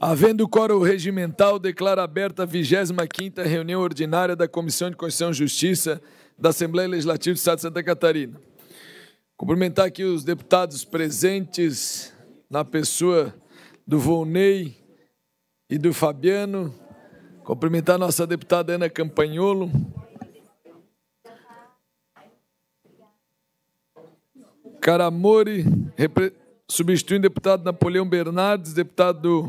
Havendo coro regimental, declara aberta a 25ª reunião ordinária da Comissão de Constituição e Justiça da Assembleia Legislativa do Estado de Santa Catarina. Cumprimentar aqui os deputados presentes, na pessoa do Volney e do Fabiano. Cumprimentar nossa deputada Ana Campanholo. Caramori, substituindo o deputado Napoleão Bernardes, deputado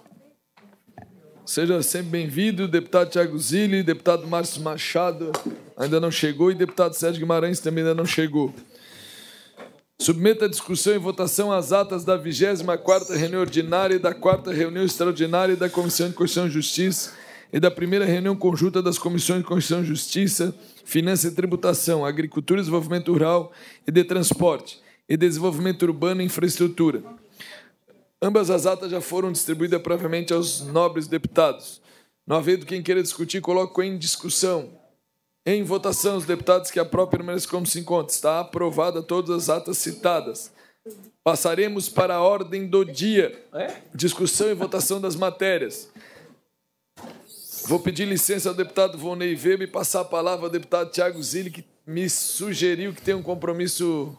Seja sempre bem-vindo, deputado Tiago Zilli, deputado Márcio Machado ainda não chegou e deputado Sérgio Guimarães também ainda não chegou. Submeta a discussão e votação as atas da 24ª reunião ordinária e da 4 reunião extraordinária da Comissão de Constituição e Justiça e da primeira reunião conjunta das Comissões de Constituição e Justiça, Finanças e Tributação, Agricultura e Desenvolvimento Rural e de Transporte e Desenvolvimento Urbano e Infraestrutura. Ambas as atas já foram distribuídas previamente aos nobres deputados. Não havendo quem queira discutir, coloco em discussão. Em votação, os deputados que aprovem permaneçam como se encontram. Está aprovada todas as atas citadas. Passaremos para a ordem do dia. É? Discussão e votação das matérias. Vou pedir licença ao deputado Vonei Weber e passar a palavra ao deputado Tiago Zilli, que me sugeriu que tem um compromisso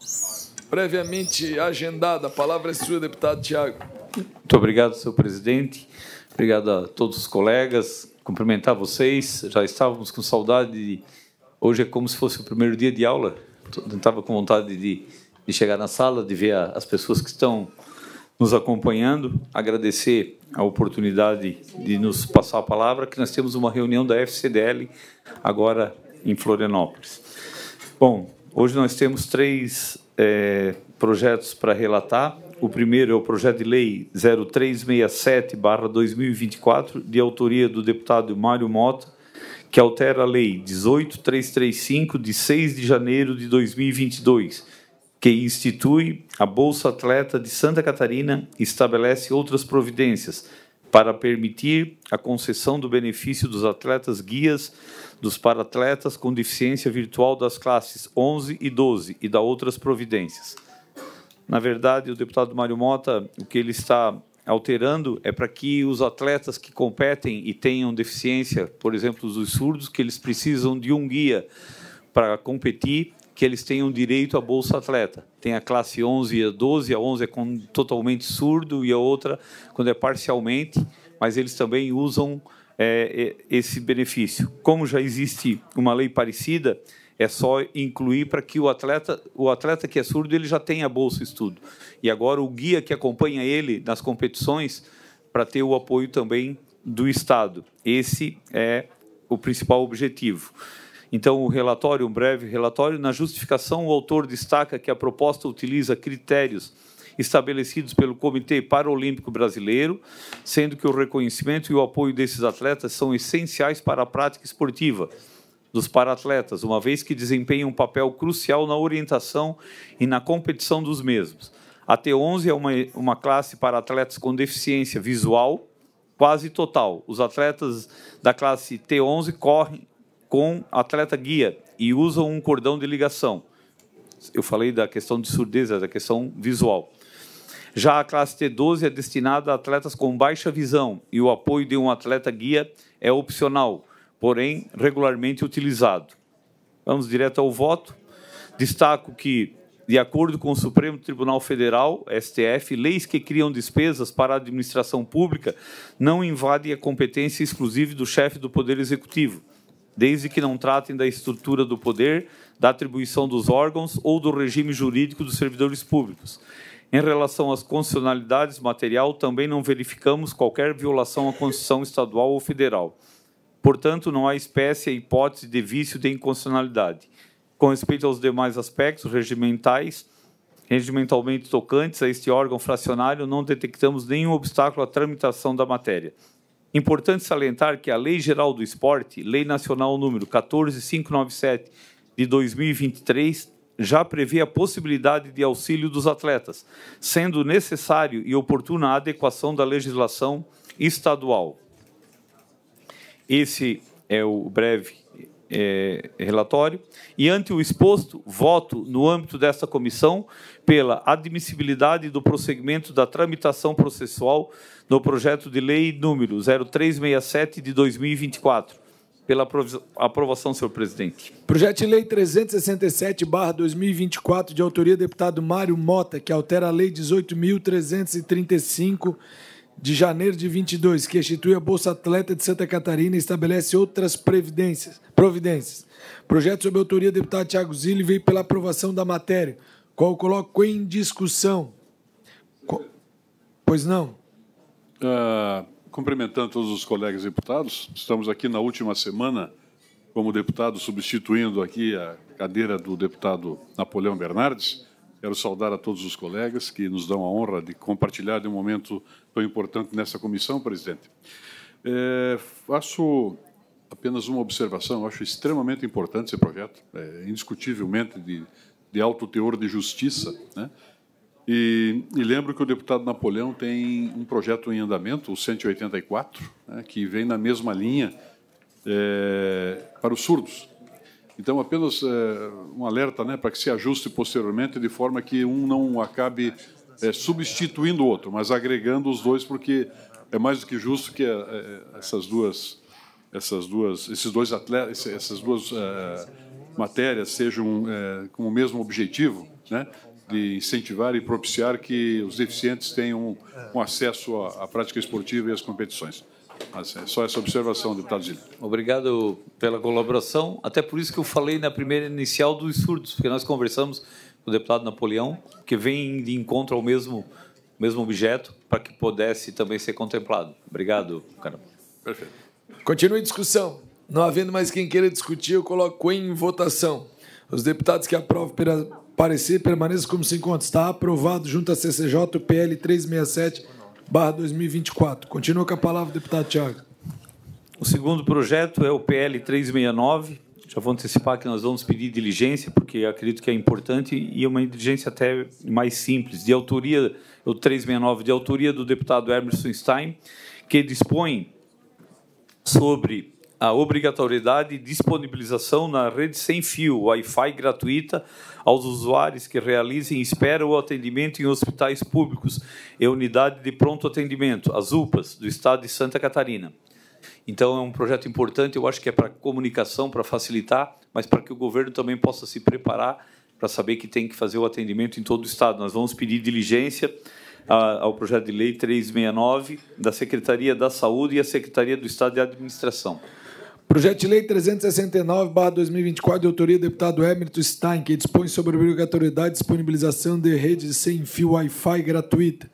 previamente agendada. A palavra é sua, deputado Tiago. Muito obrigado, senhor presidente. Obrigado a todos os colegas. Cumprimentar vocês. Já estávamos com saudade. De... Hoje é como se fosse o primeiro dia de aula. Estava com vontade de, de chegar na sala, de ver as pessoas que estão nos acompanhando. Agradecer a oportunidade de nos passar a palavra, que nós temos uma reunião da FCDL agora em Florianópolis. Bom, hoje nós temos três é, projetos para relatar. O primeiro é o projeto de lei 0367-2024, de autoria do deputado Mário Mota, que altera a lei 18335, de 6 de janeiro de 2022, que institui a Bolsa Atleta de Santa Catarina e estabelece outras providências para permitir a concessão do benefício dos atletas guias dos paratletas com deficiência virtual das classes 11 e 12 e da outras providências. Na verdade, o deputado Mário Mota, o que ele está alterando é para que os atletas que competem e tenham deficiência, por exemplo, os surdos, que eles precisam de um guia para competir, que eles tenham direito à bolsa atleta. Tem a classe 11 e a 12, a 11 é totalmente surdo e a outra quando é parcialmente, mas eles também usam é, é, esse benefício. Como já existe uma lei parecida, é só incluir para que o atleta, o atleta que é surdo, ele já tenha bolsa estudo. E agora o guia que acompanha ele nas competições para ter o apoio também do Estado. Esse é o principal objetivo. Então, o relatório, um breve relatório, na justificação, o autor destaca que a proposta utiliza critérios estabelecidos pelo Comitê Paralímpico Brasileiro, sendo que o reconhecimento e o apoio desses atletas são essenciais para a prática esportiva dos paratletas, uma vez que desempenham um papel crucial na orientação e na competição dos mesmos. A T11 é uma, uma classe para atletas com deficiência visual quase total. Os atletas da classe T11 correm com atleta guia e usam um cordão de ligação. Eu falei da questão de surdez, é da questão visual. Já a classe T12 é destinada a atletas com baixa visão e o apoio de um atleta guia é opcional, porém regularmente utilizado. Vamos direto ao voto. Destaco que, de acordo com o Supremo Tribunal Federal, STF, leis que criam despesas para a administração pública não invadem a competência exclusiva do chefe do Poder Executivo, desde que não tratem da estrutura do poder, da atribuição dos órgãos ou do regime jurídico dos servidores públicos. Em relação às constitucionalidades material, também não verificamos qualquer violação à Constituição estadual ou federal. Portanto, não há espécie e hipótese de vício de inconstitucionalidade. Com respeito aos demais aspectos regimentais, regimentalmente tocantes a este órgão fracionário, não detectamos nenhum obstáculo à tramitação da matéria. Importante salientar que a Lei Geral do Esporte, Lei Nacional número 14597 de 2023, já prevê a possibilidade de auxílio dos atletas, sendo necessário e oportuna a adequação da legislação estadual. Esse é o breve é, relatório. E ante o exposto, voto no âmbito desta comissão pela admissibilidade do prosseguimento da tramitação processual no projeto de lei número 0367 de 2024 pela aprovação, senhor presidente. Projeto de Lei 367-2024, de autoria do deputado Mário Mota, que altera a Lei 18.335, de janeiro de 22, que institui a Bolsa Atleta de Santa Catarina e estabelece outras previdências, providências. Projeto sob autoria do deputado Tiago Zilli veio pela aprovação da matéria, qual coloco em discussão. Pois não? Uh, Cumprimentando todos os colegas deputados, estamos aqui na última semana como deputado substituindo aqui a cadeira do deputado Napoleão Bernardes. Quero saudar a todos os colegas que nos dão a honra de compartilhar de um momento tão importante nessa comissão, presidente. É, faço apenas uma observação. Eu acho extremamente importante esse projeto, é, indiscutivelmente de, de alto teor de justiça, né? E, e, lembro que o deputado Napoleão tem um projeto em andamento, o 184, né, que vem na mesma linha é, para os surdos. Então, apenas é, um alerta né, para que se ajuste posteriormente, de forma que um não acabe é, substituindo o outro, mas agregando os dois, porque é mais do que justo que é, é, essas duas, essas duas, esses dois atletas, essas duas é, matérias sejam com o mesmo objetivo, né? de incentivar e propiciar que os deficientes tenham um acesso à, à prática esportiva e às competições. Mas é só essa observação, deputado Zilli. Obrigado pela colaboração. Até por isso que eu falei na primeira inicial dos surdos, porque nós conversamos com o deputado Napoleão, que vem de encontro ao mesmo, mesmo objeto, para que pudesse também ser contemplado. Obrigado, cara. Perfeito. Continue a discussão. Não havendo mais quem queira discutir, eu coloco em votação. Os deputados que aprovam pela parecer permaneça como se encontra. Está aprovado junto à CCJ o PL 367 2024. Continua com a palavra, deputado Tiago. O segundo projeto é o PL 369. Já vou antecipar que nós vamos pedir diligência, porque acredito que é importante e é uma diligência até mais simples. De autoria, o 369, de autoria do deputado Emerson Stein que dispõe sobre a obrigatoriedade de disponibilização na rede sem fio, Wi-Fi gratuita, aos usuários que realizem espera ou atendimento em hospitais públicos e unidade de pronto atendimento, as UPAs, do estado de Santa Catarina. Então, é um projeto importante, eu acho que é para comunicação, para facilitar, mas para que o governo também possa se preparar para saber que tem que fazer o atendimento em todo o estado. Nós vamos pedir diligência ao projeto de lei 369 da Secretaria da Saúde e a Secretaria do Estado de Administração. Projeto de Lei 369-2024, de autoria do deputado Emerito Stein, que dispõe sobre a obrigatoriedade de disponibilização de rede sem fio Wi-Fi gratuita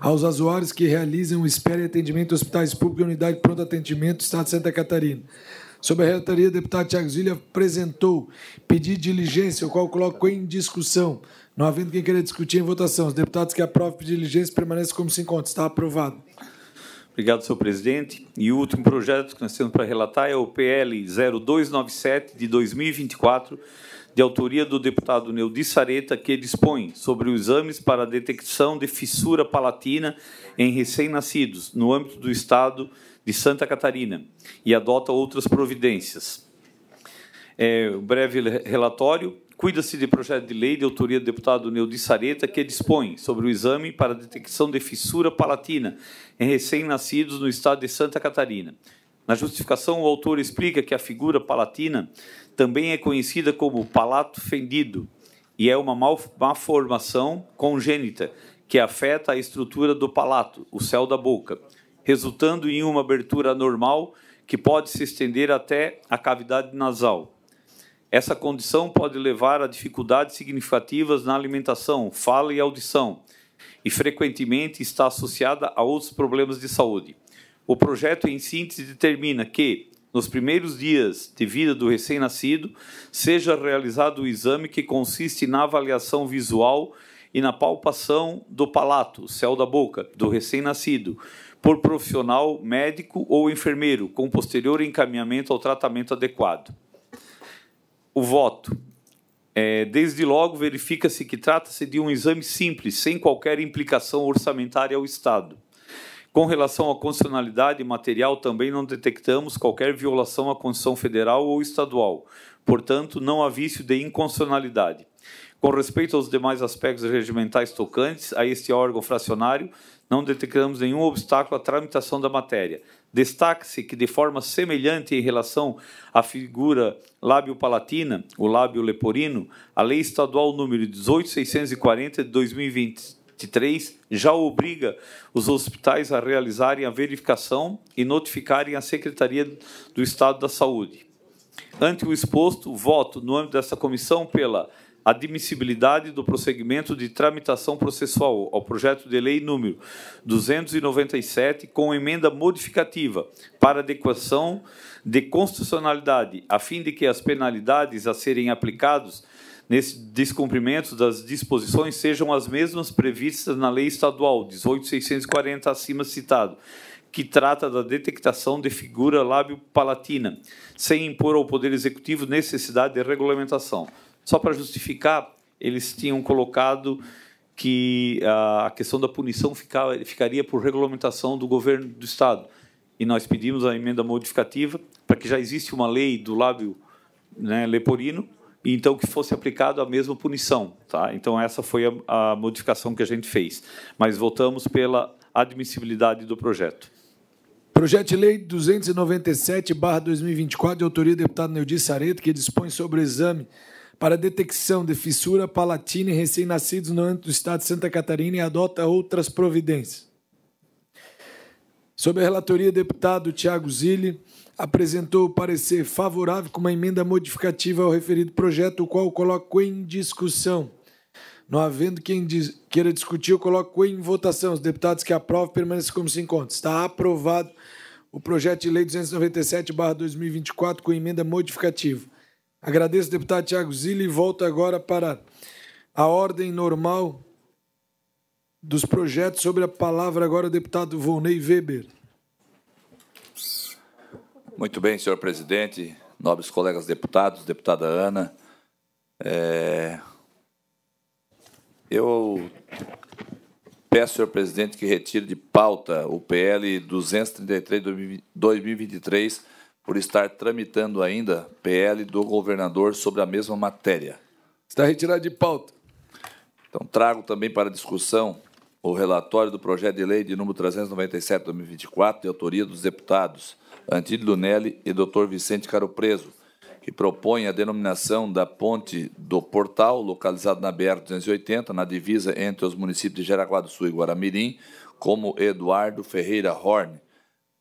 aos usuários que realizam espera e atendimento em hospitais públicos e unidade de pronto atendimento do Estado de Santa Catarina. sobre a relatoria, o deputado Tiago Zilli apresentou pedido de diligência, o qual coloco em discussão. Não havendo quem queira discutir em votação, os deputados que aprovam o pedido de diligência permanecem como se encontra. Está aprovado. Obrigado, senhor presidente. E o último projeto que nós temos para relatar é o PL 0297 de 2024, de autoria do deputado Neudi Sareta, que dispõe sobre os exames para detecção de fissura palatina em recém-nascidos no âmbito do Estado de Santa Catarina e adota outras providências. É, um breve relatório. Cuida-se de projeto de lei de autoria do deputado Neu de Sareta, que dispõe sobre o exame para detecção de fissura palatina em recém-nascidos no estado de Santa Catarina. Na justificação, o autor explica que a figura palatina também é conhecida como palato fendido e é uma malformação congênita que afeta a estrutura do palato, o céu da boca, resultando em uma abertura anormal que pode se estender até a cavidade nasal. Essa condição pode levar a dificuldades significativas na alimentação, fala e audição, e frequentemente está associada a outros problemas de saúde. O projeto, em síntese, determina que, nos primeiros dias de vida do recém-nascido, seja realizado o exame que consiste na avaliação visual e na palpação do palato, céu da boca, do recém-nascido, por profissional médico ou enfermeiro, com posterior encaminhamento ao tratamento adequado o voto. É, desde logo, verifica-se que trata-se de um exame simples, sem qualquer implicação orçamentária ao Estado. Com relação à constitucionalidade material, também não detectamos qualquer violação à Constituição Federal ou Estadual. Portanto, não há vício de inconstitucionalidade. Com respeito aos demais aspectos regimentais tocantes a este órgão fracionário, não detectamos nenhum obstáculo à tramitação da matéria, Destaque-se que, de forma semelhante em relação à figura lábio-palatina, o lábio leporino, a Lei Estadual número 18640 de 2023 já obriga os hospitais a realizarem a verificação e notificarem a Secretaria do Estado da Saúde. Ante o exposto, voto no âmbito dessa comissão pela admissibilidade do prosseguimento de tramitação processual ao projeto de lei número 297 com emenda modificativa para adequação de constitucionalidade a fim de que as penalidades a serem aplicadas nesse descumprimento das disposições sejam as mesmas previstas na lei estadual 18640 acima citado que trata da detectação de figura lábio-palatina, sem impor ao Poder Executivo necessidade de regulamentação. Só para justificar, eles tinham colocado que ah, a questão da punição ficava, ficaria por regulamentação do governo do Estado. E nós pedimos a emenda modificativa para que já existe uma lei do lábio né, leporino, e então que fosse aplicado a mesma punição. Tá? Então, essa foi a, a modificação que a gente fez. Mas votamos pela admissibilidade do projeto. Projeto de Lei 297, 2024, de autoria do deputado Neudi Sareto, que dispõe sobre o exame para detecção de fissura palatina em recém-nascidos no âmbito do Estado de Santa Catarina e adota outras providências. Sob a relatoria, o deputado Tiago Zilli apresentou o parecer favorável com uma emenda modificativa ao referido projeto, o qual coloco em discussão. Não havendo quem diz, queira discutir, eu coloco em votação. Os deputados que aprovam permanecem como se encontram. Está aprovado o projeto de lei 297-2024 com emenda modificativa. Agradeço, deputado Tiago Zilli, e volto agora para a ordem normal dos projetos. Sobre a palavra agora, deputado Volney Weber. Muito bem, senhor presidente, nobres colegas deputados, deputada Ana. É... Eu peço, senhor presidente, que retire de pauta o PL 233 2023 por estar tramitando ainda PL do governador sobre a mesma matéria. Está retirado de pauta. Então, trago também para discussão o relatório do projeto de lei de número 397-2024, de autoria dos deputados Antídio Lunelli e Dr. Vicente Caro Preso, que propõe a denominação da Ponte do Portal, localizada na BR-280, na divisa entre os municípios de Jaraguá do Sul e Guaramirim, como Eduardo Ferreira Horn,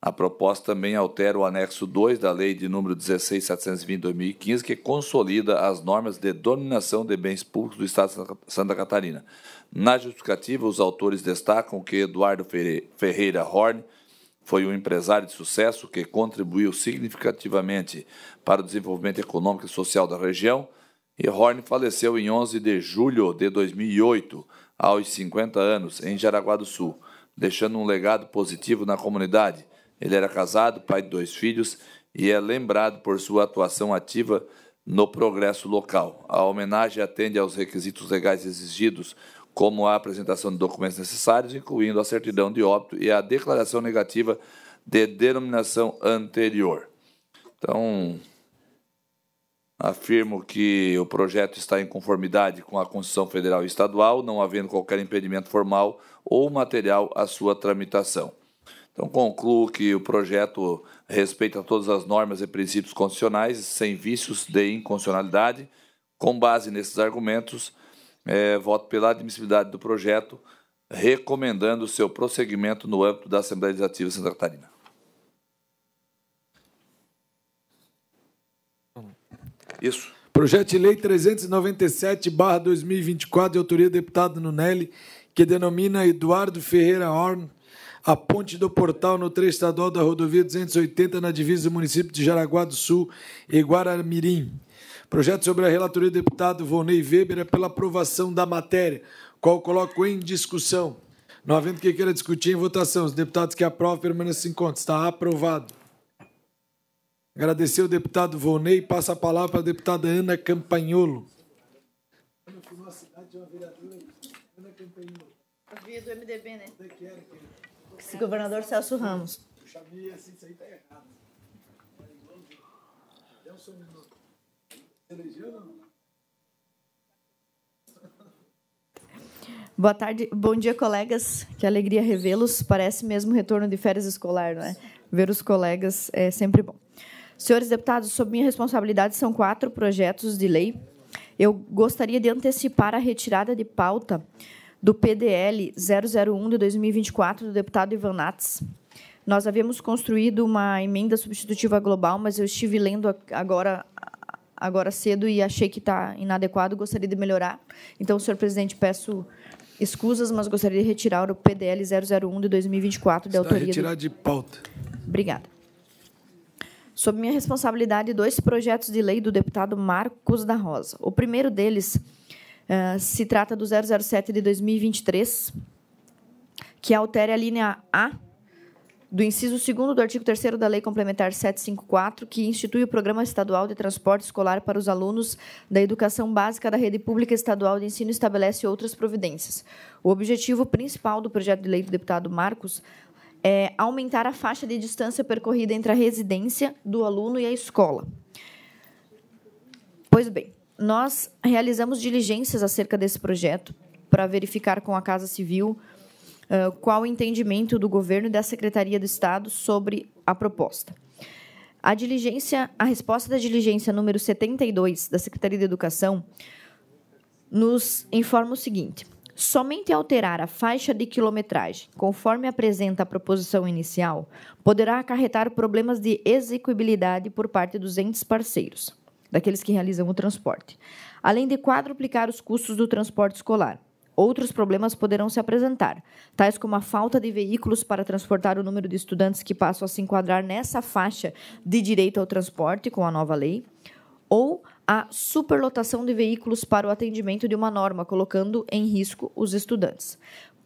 a proposta também altera o anexo 2 da Lei de número 16720/2015, que consolida as normas de dominação de bens públicos do Estado de Santa Catarina. Na justificativa, os autores destacam que Eduardo Ferreira Horn foi um empresário de sucesso que contribuiu significativamente para o desenvolvimento econômico e social da região, e Horn faleceu em 11 de julho de 2008, aos 50 anos, em Jaraguá do Sul, deixando um legado positivo na comunidade ele era casado, pai de dois filhos e é lembrado por sua atuação ativa no progresso local. A homenagem atende aos requisitos legais exigidos, como a apresentação de documentos necessários, incluindo a certidão de óbito e a declaração negativa de denominação anterior. Então, afirmo que o projeto está em conformidade com a Constituição Federal e Estadual, não havendo qualquer impedimento formal ou material à sua tramitação. Então, concluo que o projeto respeita todas as normas e princípios constitucionais, sem vícios de inconstitucionalidade. Com base nesses argumentos, é, voto pela admissibilidade do projeto, recomendando seu prosseguimento no âmbito da Assembleia Legislativa Santa Catarina. Isso. Projeto de Lei 397-2024, de autoria do deputado Nunelli, que denomina Eduardo Ferreira Horn a ponte do Portal no trecho estadual da rodovia 280 na divisa do município de Jaraguá do Sul e Guaramirim. Projeto sobre a relatoria do deputado Vonei Weber é pela aprovação da matéria, qual coloco em discussão. Não havendo quem queira discutir em votação, os deputados que aprovam permaneçam em conta. Está aprovado. Agradecer o deputado Vonei. Passa a palavra a deputada Ana Campagnolo. Ana Campagnolo. do MDB, né? governador Celso Ramos. Assim, tá Boa tarde, bom dia, colegas. Que alegria revê-los. Parece mesmo retorno de férias escolar, não é? Ver os colegas é sempre bom. Senhores deputados, sob minha responsabilidade são quatro projetos de lei. Eu gostaria de antecipar a retirada de pauta do PDL 001 de 2024 do deputado Ivan Nats. Nós havíamos construído uma emenda substitutiva global, mas eu estive lendo agora agora cedo e achei que está inadequado, gostaria de melhorar. Então, senhor presidente, peço escusas, mas gostaria de retirar o PDL 001 de 2024 da Está autoria. Retirar do... de pauta. Obrigada. Sob minha responsabilidade, dois projetos de lei do deputado Marcos da Rosa. O primeiro deles ah, se trata do 007 de 2023, que altera a linha A do inciso 2 do artigo 3 da Lei Complementar 754, que institui o Programa Estadual de Transporte Escolar para os alunos da educação básica da Rede Pública Estadual de Ensino e estabelece outras providências. O objetivo principal do projeto de lei do deputado Marcos é aumentar a faixa de distância percorrida entre a residência do aluno e a escola. Pois bem, nós realizamos diligências acerca desse projeto para verificar com a Casa Civil qual o entendimento do governo e da Secretaria do Estado sobre a proposta. A diligência, a resposta da diligência número 72 da Secretaria de Educação nos informa o seguinte: somente alterar a faixa de quilometragem, conforme apresenta a proposição inicial, poderá acarretar problemas de execuibilidade por parte dos entes parceiros daqueles que realizam o transporte, além de quadruplicar os custos do transporte escolar. Outros problemas poderão se apresentar, tais como a falta de veículos para transportar o número de estudantes que passam a se enquadrar nessa faixa de direito ao transporte com a nova lei, ou a superlotação de veículos para o atendimento de uma norma, colocando em risco os estudantes.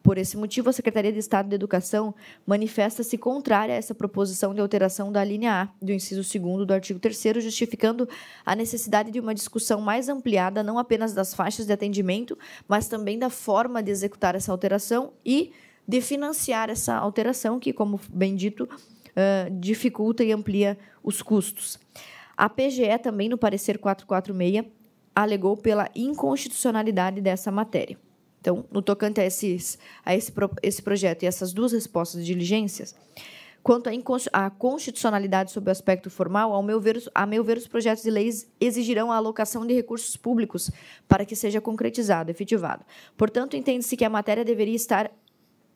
Por esse motivo, a Secretaria de Estado de Educação manifesta-se contrária a essa proposição de alteração da linha A do inciso 2 do artigo 3 justificando a necessidade de uma discussão mais ampliada não apenas das faixas de atendimento, mas também da forma de executar essa alteração e de financiar essa alteração que, como bem dito, dificulta e amplia os custos. A PGE também, no parecer 446, alegou pela inconstitucionalidade dessa matéria. Então, no tocante a, esses, a esse, esse projeto e essas duas respostas de diligências, Quanto à constitucionalidade sob o aspecto formal, ao meu ver, a meu ver, os projetos de leis exigirão a alocação de recursos públicos para que seja concretizado, efetivado. Portanto, entende-se que a matéria deveria estar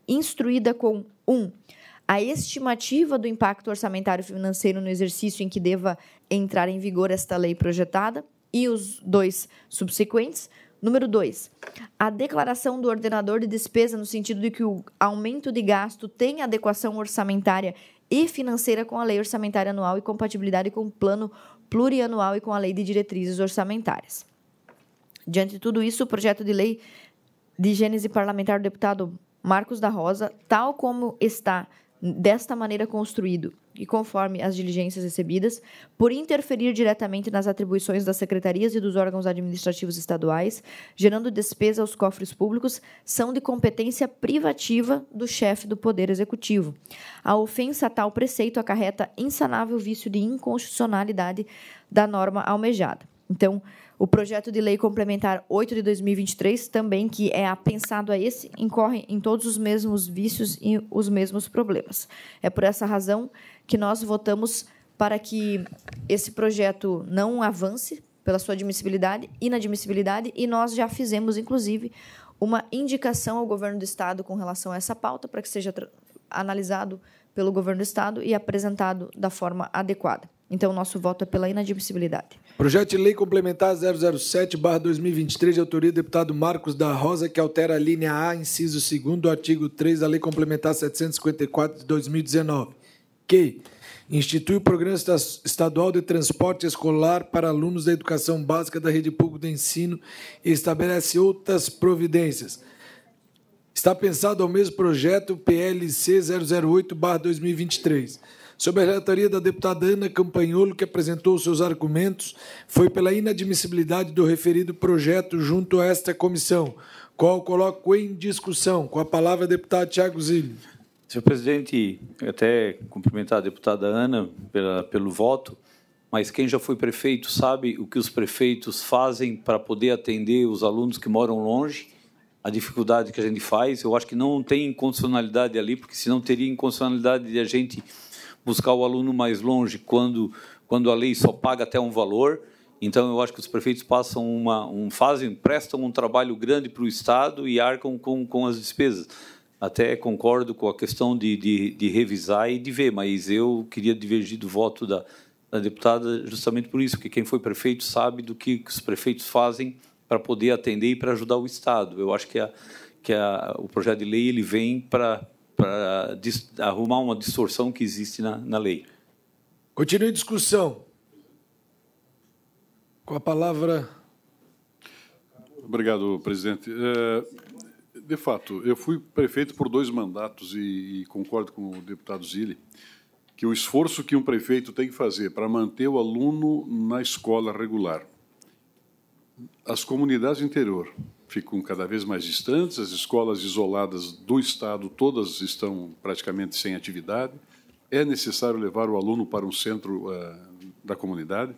instruída com 1. Um, a estimativa do impacto orçamentário financeiro no exercício em que deva entrar em vigor esta lei projetada e os dois subsequentes, Número 2. A declaração do ordenador de despesa no sentido de que o aumento de gasto tem adequação orçamentária e financeira com a lei orçamentária anual e compatibilidade com o plano plurianual e com a lei de diretrizes orçamentárias. Diante de tudo isso, o projeto de lei de gênese parlamentar do deputado Marcos da Rosa, tal como está desta maneira construído e conforme as diligências recebidas, por interferir diretamente nas atribuições das secretarias e dos órgãos administrativos estaduais, gerando despesa aos cofres públicos, são de competência privativa do chefe do Poder Executivo. A ofensa a tal preceito acarreta insanável vício de inconstitucionalidade da norma almejada. Então, o projeto de lei complementar 8 de 2023, também que é apensado a esse, incorre em todos os mesmos vícios e os mesmos problemas. É por essa razão que nós votamos para que esse projeto não avance pela sua admissibilidade, inadmissibilidade, e nós já fizemos, inclusive, uma indicação ao governo do Estado com relação a essa pauta, para que seja analisado pelo governo do Estado e apresentado da forma adequada. Então, o nosso voto é pela inadmissibilidade. Projeto de Lei Complementar 007-2023, de autoria do deputado Marcos da Rosa, que altera a linha A, inciso 2 do artigo 3 da Lei Complementar 754 de 2019, que institui o Programa Estadual de Transporte Escolar para alunos da educação básica da rede pública de ensino e estabelece outras providências. Está pensado ao mesmo projeto PLC 008-2023. Sobre a relatoria da deputada Ana Campanholo, que apresentou seus argumentos, foi pela inadmissibilidade do referido projeto junto a esta comissão, qual coloco em discussão. Com a palavra, deputado Tiago Zilli. Senhor presidente, até cumprimentar a deputada Ana pela, pelo voto, mas quem já foi prefeito sabe o que os prefeitos fazem para poder atender os alunos que moram longe, a dificuldade que a gente faz. Eu acho que não tem inconstitucionalidade ali, porque senão teria inconstitucionalidade de a gente buscar o aluno mais longe quando, quando a lei só paga até um valor. Então, eu acho que os prefeitos passam uma, um, fazem, prestam um trabalho grande para o Estado e arcam com, com as despesas. Até concordo com a questão de, de, de revisar e de ver, mas eu queria divergir do voto da, da deputada justamente por isso, porque quem foi prefeito sabe do que, que os prefeitos fazem para poder atender e para ajudar o Estado. Eu acho que, a, que a, o projeto de lei ele vem para para arrumar uma distorção que existe na, na lei. Continue a discussão. Com a palavra. Obrigado, presidente. É, de fato, eu fui prefeito por dois mandatos e, concordo com o deputado Zilli que o esforço que um prefeito tem que fazer para manter o aluno na escola regular, as comunidades do interior, ficam cada vez mais distantes, as escolas isoladas do Estado todas estão praticamente sem atividade. É necessário levar o aluno para um centro uh, da comunidade.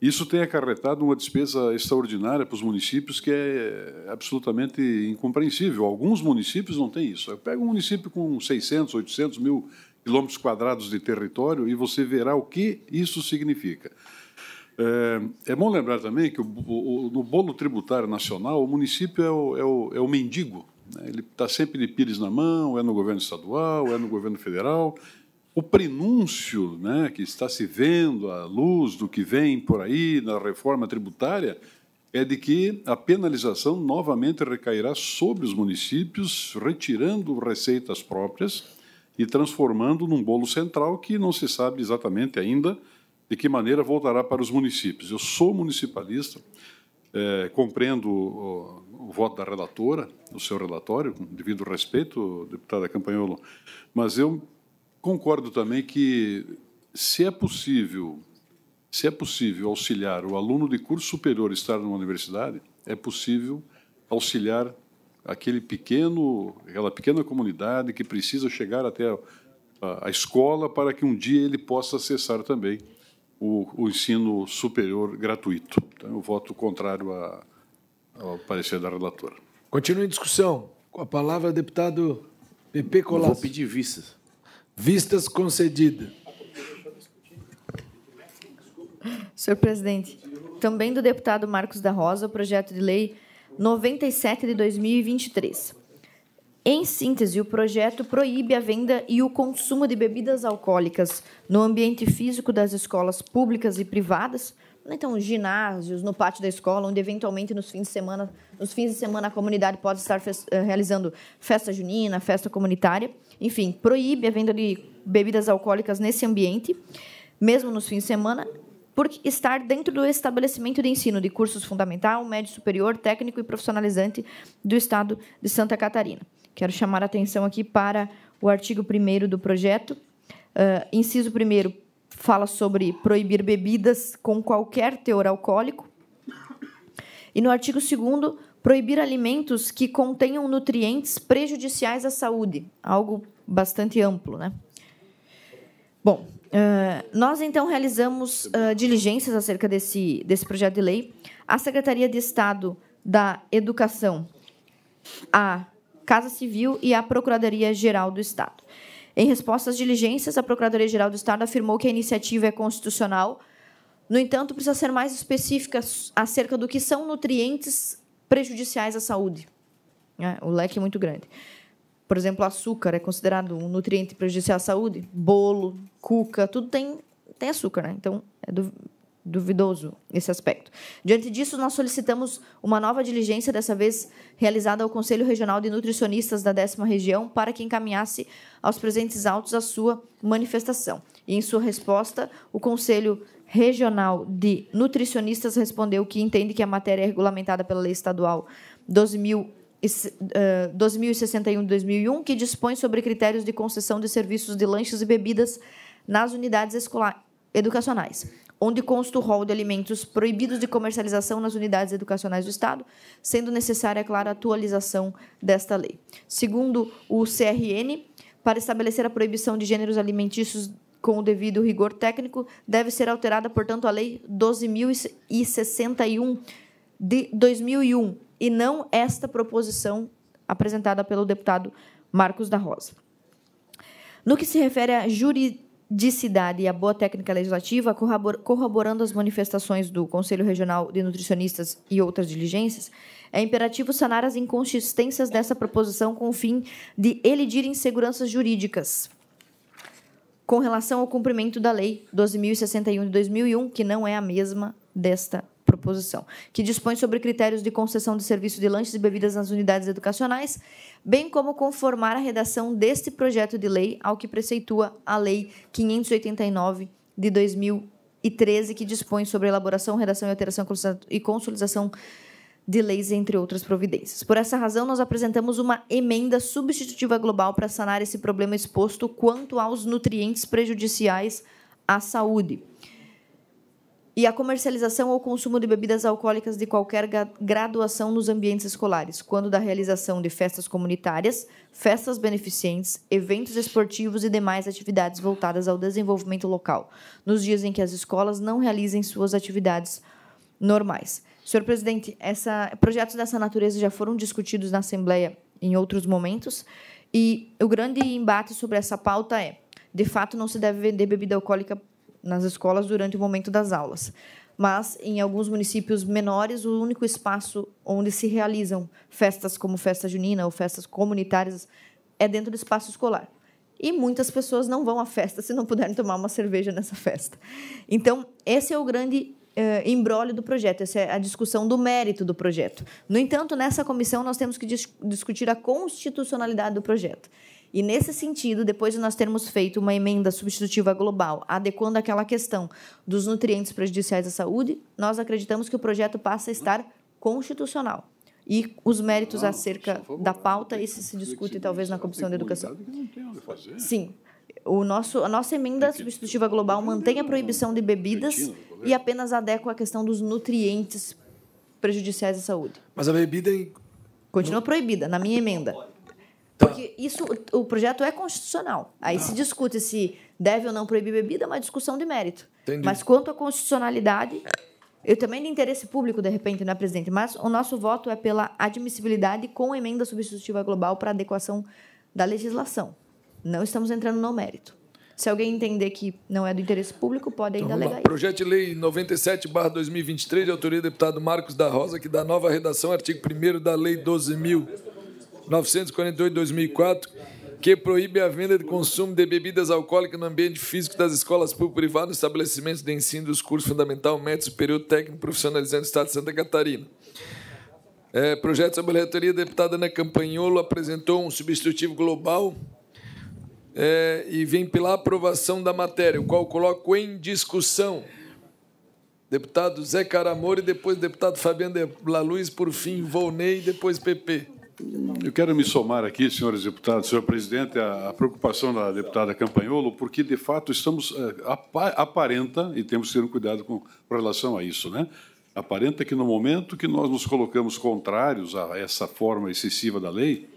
Isso tem acarretado uma despesa extraordinária para os municípios que é absolutamente incompreensível. Alguns municípios não têm isso. Eu pego um município com 600, 800 mil quilômetros quadrados de território e você verá o que isso significa. É, é bom lembrar também que o, o, no bolo tributário nacional, o município é o, é o, é o mendigo. Né? Ele está sempre de pires na mão, é no governo estadual, é no governo federal. O prenúncio né, que está se vendo à luz do que vem por aí na reforma tributária é de que a penalização novamente recairá sobre os municípios, retirando receitas próprias e transformando num bolo central que não se sabe exatamente ainda de que maneira voltará para os municípios. Eu sou municipalista, é, compreendo o, o, voto da relatora, o seu relatório, com devido respeito, deputada Campanholo, mas eu concordo também que, se é possível, se é possível auxiliar o aluno de curso superior a estar numa universidade, é possível auxiliar aquele pequeno, aquela pequena comunidade que precisa chegar até a, a escola para que um dia ele possa acessar também o, o ensino superior gratuito. Então, eu voto contrário a, ao parecer da relatora. Continua em discussão. Com a palavra, deputado Pepe Colasso. Vou pedir vistas. Vistas concedidas. Senhor presidente, também do deputado Marcos da Rosa, o projeto de lei 97 de 2023. Em síntese, o projeto proíbe a venda e o consumo de bebidas alcoólicas no ambiente físico das escolas públicas e privadas, né? então ginásios, no pátio da escola, onde eventualmente nos fins de semana, nos fins de semana a comunidade pode estar eh, realizando festa junina, festa comunitária, enfim, proíbe a venda de bebidas alcoólicas nesse ambiente, mesmo nos fins de semana, por estar dentro do estabelecimento de ensino de cursos fundamental, médio superior, técnico e profissionalizante do estado de Santa Catarina. Quero chamar a atenção aqui para o artigo 1 do projeto. Uh, inciso 1 fala sobre proibir bebidas com qualquer teor alcoólico. E no artigo 2 proibir alimentos que contenham nutrientes prejudiciais à saúde, algo bastante amplo, né? Bom, ah, nós então realizamos ah, diligências acerca desse, desse projeto de lei. A Secretaria de Estado da Educação, a Casa Civil e a Procuradoria-Geral do Estado. Em resposta às diligências, a Procuradoria-Geral do Estado afirmou que a iniciativa é constitucional. No entanto, precisa ser mais específica acerca do que são nutrientes prejudiciais à saúde. É, o leque é muito grande. Por exemplo, açúcar é considerado um nutriente prejudicial à saúde. Bolo, cuca, tudo tem, tem açúcar. Né? Então, é duvidoso esse aspecto. Diante disso, nós solicitamos uma nova diligência, dessa vez realizada ao Conselho Regional de Nutricionistas da décima região, para que encaminhasse aos presentes autos a sua manifestação. E, em sua resposta, o Conselho Regional de Nutricionistas respondeu que entende que a matéria é regulamentada pela Lei Estadual 2000 2061 de 2001, que dispõe sobre critérios de concessão de serviços de lanches e bebidas nas unidades escolar, educacionais onde consta o rol de alimentos proibidos de comercialização nas unidades educacionais do Estado, sendo necessária, é claro, a atualização desta lei. Segundo o CRN, para estabelecer a proibição de gêneros alimentícios com o devido rigor técnico, deve ser alterada, portanto, a Lei 12.061 de 2001, e não esta proposição apresentada pelo deputado Marcos da Rosa. No que se refere à jurisdição, de cidade e a boa técnica legislativa, corroborando as manifestações do Conselho Regional de Nutricionistas e outras diligências, é imperativo sanar as inconsistências dessa proposição com o fim de elidir inseguranças jurídicas com relação ao cumprimento da Lei 12.061 de 2001, que não é a mesma desta proposição, que dispõe sobre critérios de concessão de serviço de lanches e bebidas nas unidades educacionais, bem como conformar a redação deste projeto de lei ao que preceitua a Lei 589 de 2013, que dispõe sobre elaboração, redação e alteração e consolidação de leis, entre outras providências. Por essa razão, nós apresentamos uma emenda substitutiva global para sanar esse problema exposto quanto aos nutrientes prejudiciais à saúde e a comercialização ou consumo de bebidas alcoólicas de qualquer graduação nos ambientes escolares, quando da realização de festas comunitárias, festas beneficentes, eventos esportivos e demais atividades voltadas ao desenvolvimento local, nos dias em que as escolas não realizem suas atividades normais. Senhor presidente, essa, projetos dessa natureza já foram discutidos na Assembleia em outros momentos, e o grande embate sobre essa pauta é: de fato, não se deve vender bebida alcoólica nas escolas durante o momento das aulas. Mas, em alguns municípios menores, o único espaço onde se realizam festas como festa junina ou festas comunitárias é dentro do espaço escolar. E muitas pessoas não vão à festa se não puderem tomar uma cerveja nessa festa. Então, esse é o grande eh, embrólio do projeto, essa é a discussão do mérito do projeto. No entanto, nessa comissão, nós temos que dis discutir a constitucionalidade do projeto. E nesse sentido, depois de nós termos feito uma emenda substitutiva global, adequando aquela questão dos nutrientes prejudiciais à saúde, nós acreditamos que o projeto passa a estar constitucional. E os méritos não, acerca da pauta, esse se discute talvez na né? Comissão de Educação. Sim, o nosso, a nossa emenda é substitutiva global mantém a proibição de bebidas e apenas adequa a questão dos nutrientes prejudiciais à saúde. Mas a bebida. É Continua proibida, na minha emenda. Então, Porque isso, o projeto é constitucional. Aí se ah. discute se deve ou não proibir bebida, é uma discussão de mérito. Entendi. Mas quanto à constitucionalidade, eu também de interesse público, de repente, não é, presidente? Mas o nosso voto é pela admissibilidade com emenda substitutiva global para adequação da legislação. Não estamos entrando no mérito. Se alguém entender que não é do interesse público, pode ainda então, alegar isso. Projeto de Lei 97-2023, de autoria do deputado Marcos da Rosa, que dá nova redação, artigo 1 da Lei 12.000. 948 de 2004, que proíbe a venda de consumo de bebidas alcoólicas no ambiente físico das escolas público-privadas, estabelecimentos de ensino dos cursos fundamental, médio, superior, técnico, profissionalizando do Estado de Santa Catarina. É, projeto sobre a relatoria, a deputada Ana Campanholo apresentou um substitutivo global é, e vem pela aprovação da matéria, o qual coloco em discussão. Deputado Zé Caramori, depois deputado Fabiano de La Luz, por fim, Volney, depois PP. Eu quero me somar aqui, senhores deputados, senhor presidente, à preocupação da deputada Campanholo, porque, de fato, estamos eh, aparenta, e temos que ter um cuidado com relação a isso, né? aparenta que, no momento que nós nos colocamos contrários a essa forma excessiva da lei,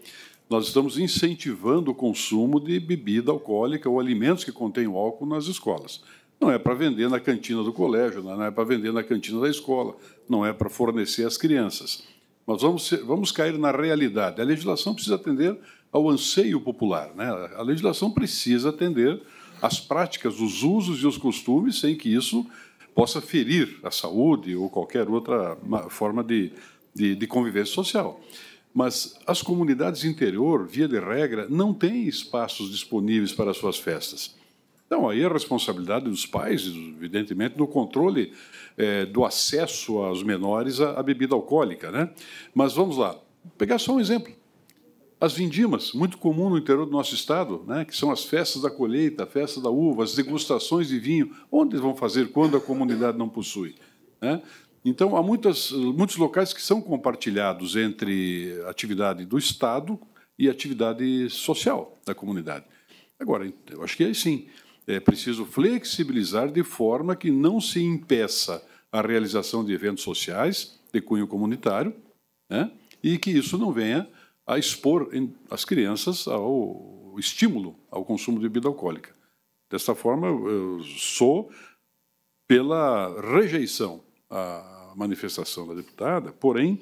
nós estamos incentivando o consumo de bebida alcoólica ou alimentos que contêm álcool nas escolas. Não é para vender na cantina do colégio, não é para vender na cantina da escola, não é para fornecer às crianças. Nós vamos, vamos cair na realidade. A legislação precisa atender ao anseio popular. Né? A legislação precisa atender às práticas, os usos e os costumes, sem que isso possa ferir a saúde ou qualquer outra forma de, de, de convivência social. Mas as comunidades interior, via de regra, não têm espaços disponíveis para suas festas. Então, aí a responsabilidade dos pais, evidentemente, no controle é, do acesso aos menores à, à bebida alcoólica. Né? Mas vamos lá, Vou pegar só um exemplo. As vindimas, muito comum no interior do nosso estado, né, que são as festas da colheita, a festa da uva, as degustações de vinho, onde eles vão fazer quando a comunidade não possui. Né? Então, há muitas, muitos locais que são compartilhados entre atividade do Estado e atividade social da comunidade. Agora, eu acho que aí sim, é preciso flexibilizar de forma que não se impeça a realização de eventos sociais de cunho comunitário né? e que isso não venha a expor as crianças ao estímulo ao consumo de bebida alcoólica. Desta forma, eu sou pela rejeição à manifestação da deputada, porém,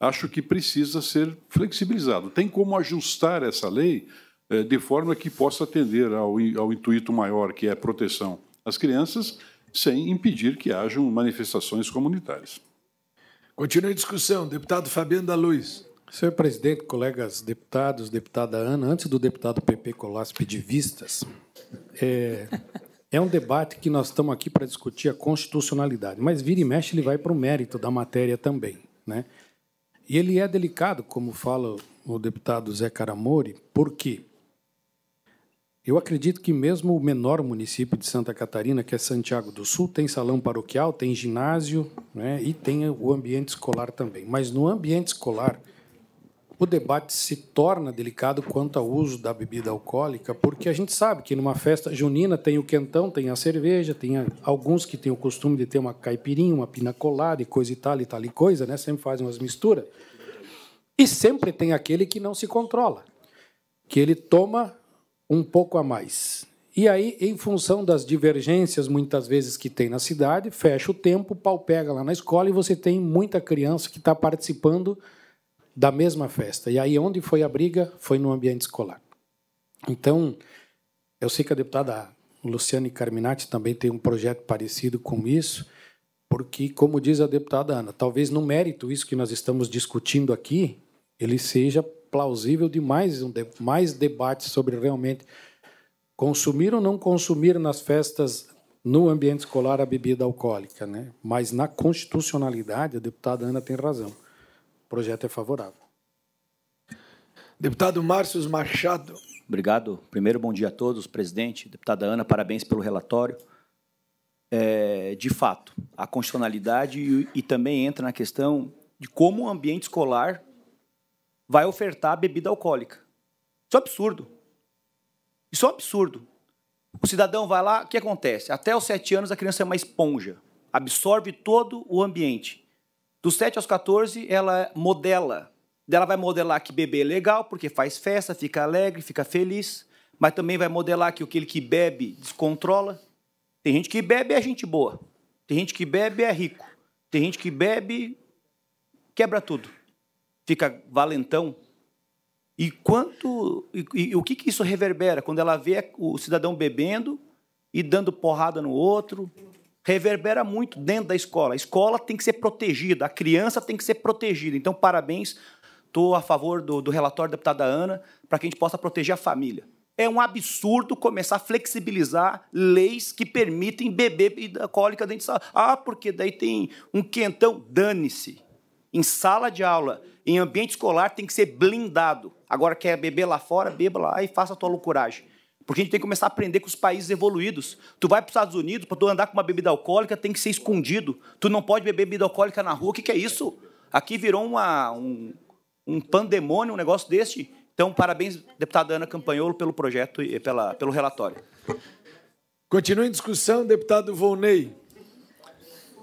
acho que precisa ser flexibilizado. Tem como ajustar essa lei eh, de forma que possa atender ao, ao intuito maior, que é a proteção às crianças, sem impedir que hajam manifestações comunitárias. Continua a discussão. Deputado Fabiano da Luz. Senhor presidente, colegas deputados, deputada Ana, antes do deputado PP Colas pedir vistas, é, é um debate que nós estamos aqui para discutir a constitucionalidade, mas vira e mexe ele vai para o mérito da matéria também. Né? E ele é delicado, como fala o deputado Zé Caramori, por quê? Eu acredito que mesmo o menor município de Santa Catarina, que é Santiago do Sul, tem salão paroquial, tem ginásio né, e tem o ambiente escolar também. Mas no ambiente escolar, o debate se torna delicado quanto ao uso da bebida alcoólica, porque a gente sabe que numa festa junina tem o quentão, tem a cerveja, tem alguns que têm o costume de ter uma caipirinha, uma pina colada e coisa e tal e tal e coisa, né? sempre fazem umas misturas. E sempre tem aquele que não se controla, que ele toma um pouco a mais. E aí, em função das divergências, muitas vezes, que tem na cidade, fecha o tempo, o pau pega lá na escola e você tem muita criança que está participando da mesma festa. E aí, onde foi a briga? Foi no ambiente escolar. Então, eu sei que a deputada Luciane Carminati também tem um projeto parecido com isso, porque, como diz a deputada Ana, talvez no mérito isso que nós estamos discutindo aqui, ele seja plausível de mais, um de, mais debate sobre realmente consumir ou não consumir nas festas no ambiente escolar a bebida alcoólica. Né? Mas na constitucionalidade, a deputada Ana tem razão. O projeto é favorável. Deputado Márcio Machado. Obrigado. Primeiro, bom dia a todos, presidente. Deputada Ana, parabéns pelo relatório. É, de fato, a constitucionalidade e, e também entra na questão de como o ambiente escolar vai ofertar bebida alcoólica. Isso é um absurdo. Isso é um absurdo. O cidadão vai lá, o que acontece? Até os 7 anos a criança é uma esponja, absorve todo o ambiente. Dos 7 aos 14, ela modela. Ela vai modelar que beber é legal, porque faz festa, fica alegre, fica feliz, mas também vai modelar que aquele que bebe descontrola. Tem gente que bebe é gente boa, tem gente que bebe é rico, tem gente que bebe quebra tudo fica valentão. E quanto e, e o que, que isso reverbera quando ela vê o cidadão bebendo e dando porrada no outro? Reverbera muito dentro da escola. A escola tem que ser protegida, a criança tem que ser protegida. Então, parabéns, estou a favor do, do relatório da deputada Ana, para que a gente possa proteger a família. É um absurdo começar a flexibilizar leis que permitem beber alcoólica dentro de sala. Ah, porque daí tem um quentão. Dane-se. Em sala de aula, em ambiente escolar tem que ser blindado. Agora quer beber lá fora, beba lá e faça a tua loucuragem. Porque a gente tem que começar a aprender com os países evoluídos. Tu vai para os Estados Unidos, para tu andar com uma bebida alcoólica, tem que ser escondido. Tu não pode beber bebida alcoólica na rua. O que, que é isso? Aqui virou uma, um, um pandemônio, um negócio deste. Então, parabéns, deputada Ana Campanholo, pelo projeto e pela, pelo relatório. Continua em discussão, deputado Volney.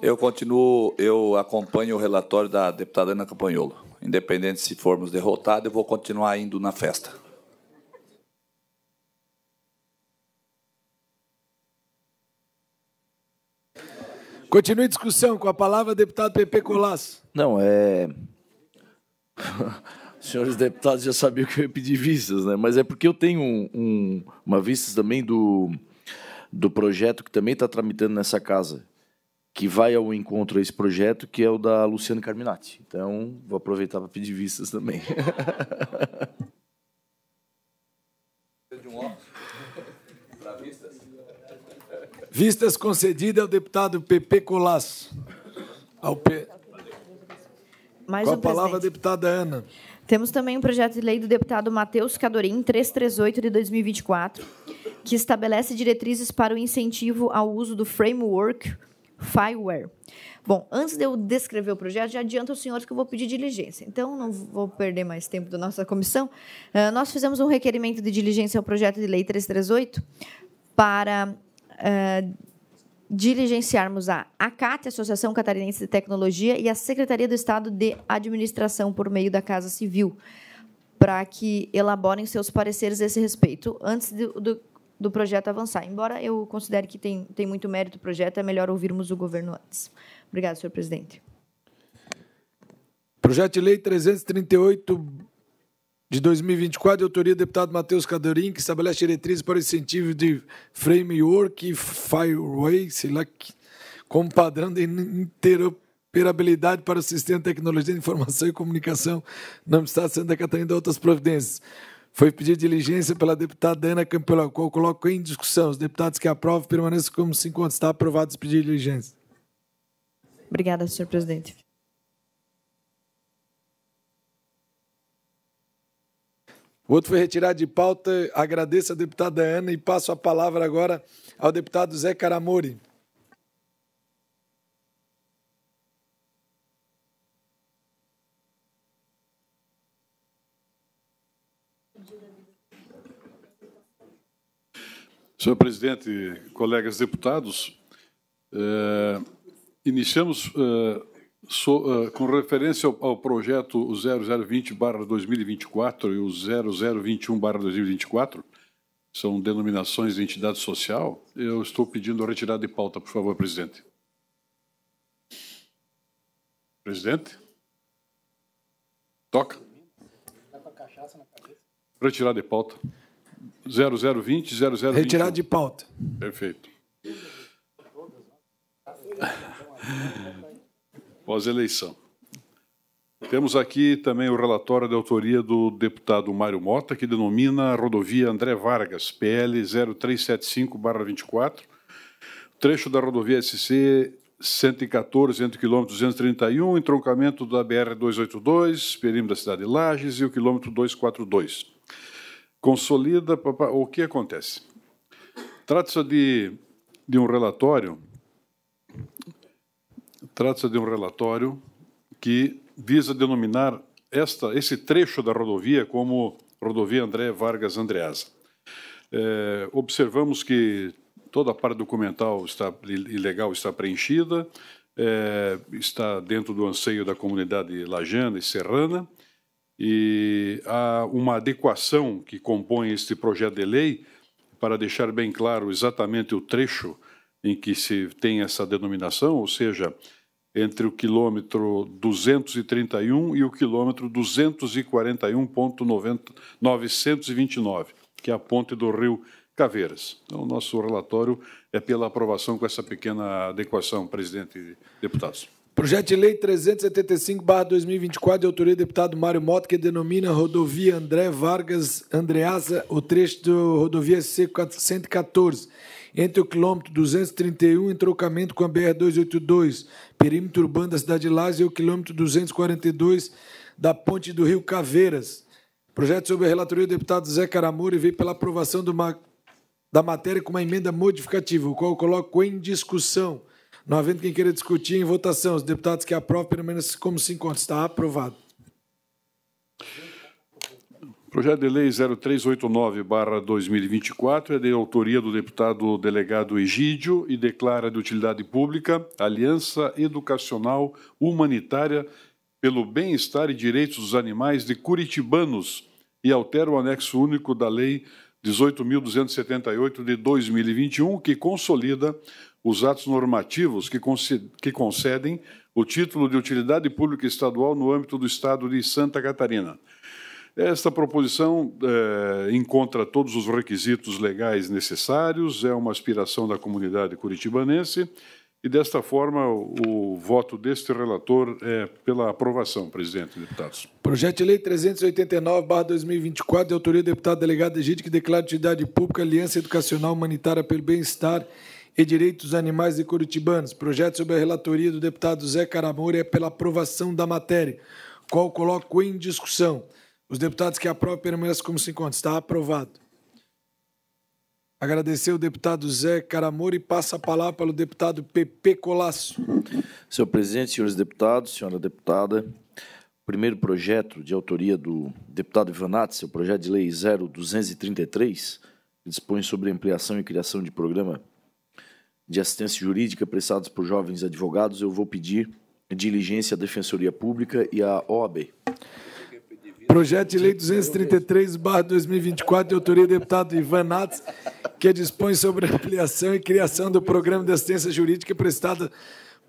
Eu continuo, eu acompanho o relatório da deputada Ana Campanholo. Independente se formos derrotados, eu vou continuar indo na festa. Continue a discussão com a palavra, deputado Pepe Colas. Não, é. Os senhores deputados já sabiam que eu ia pedir vistas, né? Mas é porque eu tenho um, um, uma vista também do, do projeto que também está tramitando nessa casa, que vai ao encontro a esse projeto, que é o da Luciana Carminati. Então, vou aproveitar para pedir vistas também. Vistas concedidas ao deputado Pepe Colasso. Ao P... Mais Com a palavra, presidente. deputada Ana. Temos também um projeto de lei do deputado Matheus Cadorim, 338 de 2024, que estabelece diretrizes para o incentivo ao uso do framework Fireware. Bom, antes de eu descrever o projeto, já adianto aos senhores que eu vou pedir diligência. Então, não vou perder mais tempo da nossa comissão. Ah, nós fizemos um requerimento de diligência ao projeto de lei 338 para ah, diligenciarmos a ACAT, Associação Catarinense de Tecnologia, e a Secretaria do Estado de Administração, por meio da Casa Civil, para que elaborem seus pareceres a esse respeito, antes do, do projeto avançar. Embora eu considere que tem, tem muito mérito o projeto, é melhor ouvirmos o governo antes. Obrigado, senhor presidente. Projeto de Lei 338 de 2024, de autoria do deputado Matheus Cadorim, que estabelece diretrizes para o incentivo de framework fireway, sei lá, como padrão de interoperabilidade para o sistema de tecnologia de informação e comunicação no Estado de Santa Catarina e outras providências. Foi pedido diligência pela deputada Ana Campelo, qual coloco em discussão. Os deputados que aprovam permaneçam como se encontram. Está aprovado esse pedido de diligência. Obrigada, senhor presidente. O outro foi retirado de pauta. Agradeço a deputada Ana e passo a palavra agora ao deputado Zé Caramori. Senhor presidente, colegas deputados, eh, iniciamos eh, so, eh, com referência ao, ao projeto 0020-2024 e o 0021-2024, são denominações de entidade social. Eu estou pedindo a retirada de pauta, por favor, presidente. Presidente? Toca. Retirada de pauta. 0020, 0020. Retirado de pauta. Perfeito. Pós-eleição. Temos aqui também o relatório de autoria do deputado Mário Mota, que denomina a rodovia André Vargas, PL 0375-24, trecho da rodovia SC 114 entre o quilômetro 231, entroncamento da BR 282, perímetro da cidade de Lages e o quilômetro 242 consolida. O que acontece? Trata-se de, de um relatório. Trata-se de um relatório que visa denominar esta, esse trecho da rodovia como rodovia André Vargas Andreasa. É, observamos que toda a parte documental está, e legal está preenchida, é, está dentro do anseio da comunidade lajana e serrana, e há uma adequação que compõe este projeto de lei para deixar bem claro exatamente o trecho em que se tem essa denominação, ou seja, entre o quilômetro 231 e o quilômetro 241.929, que é a ponte do rio Caveiras. Então, nosso relatório é pela aprovação com essa pequena adequação, presidente e deputados. Projeto de Lei 375-2024, de autoria do deputado Mário Mota, que denomina rodovia André Vargas Andreasa, o trecho da rodovia C-114, entre o quilômetro 231, trocamento com a BR-282, perímetro urbano da cidade de Lázaro, e o quilômetro 242 da ponte do Rio Caveiras. Projeto sobre a relatoria do deputado Zé Caramuri veio pela aprovação da matéria com uma emenda modificativa, o qual eu coloco em discussão não havendo quem queira discutir em votação, os deputados que aprovam menos como se encontra. Está aprovado. Projeto de Lei 0389-2024 é de autoria do deputado delegado Egídio e declara de utilidade pública Aliança Educacional Humanitária pelo Bem-Estar e Direitos dos Animais de Curitibanos e altera o anexo único da Lei 18.278 de 2021, que consolida os atos normativos que, que concedem o título de utilidade pública estadual no âmbito do Estado de Santa Catarina. Esta proposição é, encontra todos os requisitos legais necessários, é uma aspiração da comunidade curitibanense e, desta forma, o, o voto deste relator é pela aprovação, presidente e deputados. Projeto de Lei 389-2024, de autoria do deputado delegado Egide, que declara de utilidade pública Aliança Educacional Humanitária pelo Bem-Estar e Direitos Animais de Curitibanos. Projeto sobre a relatoria do deputado Zé Caramor é pela aprovação da matéria, qual coloco em discussão. Os deputados que aprovam permanecem como se encontram. Está aprovado. Agradecer o deputado Zé Caramor e passa a palavra para o deputado Pepe Colasso. Senhor presidente, senhores deputados, senhora deputada, primeiro projeto de autoria do deputado Ivanatz, o projeto de lei 0233, que dispõe sobre ampliação e criação de programa de assistência jurídica prestados por jovens advogados, eu vou pedir diligência à Defensoria Pública e à OAB. Projeto de Lei 233-2024, de autoria do deputado Ivan Nats, que dispõe sobre a ampliação e criação do programa de assistência jurídica prestada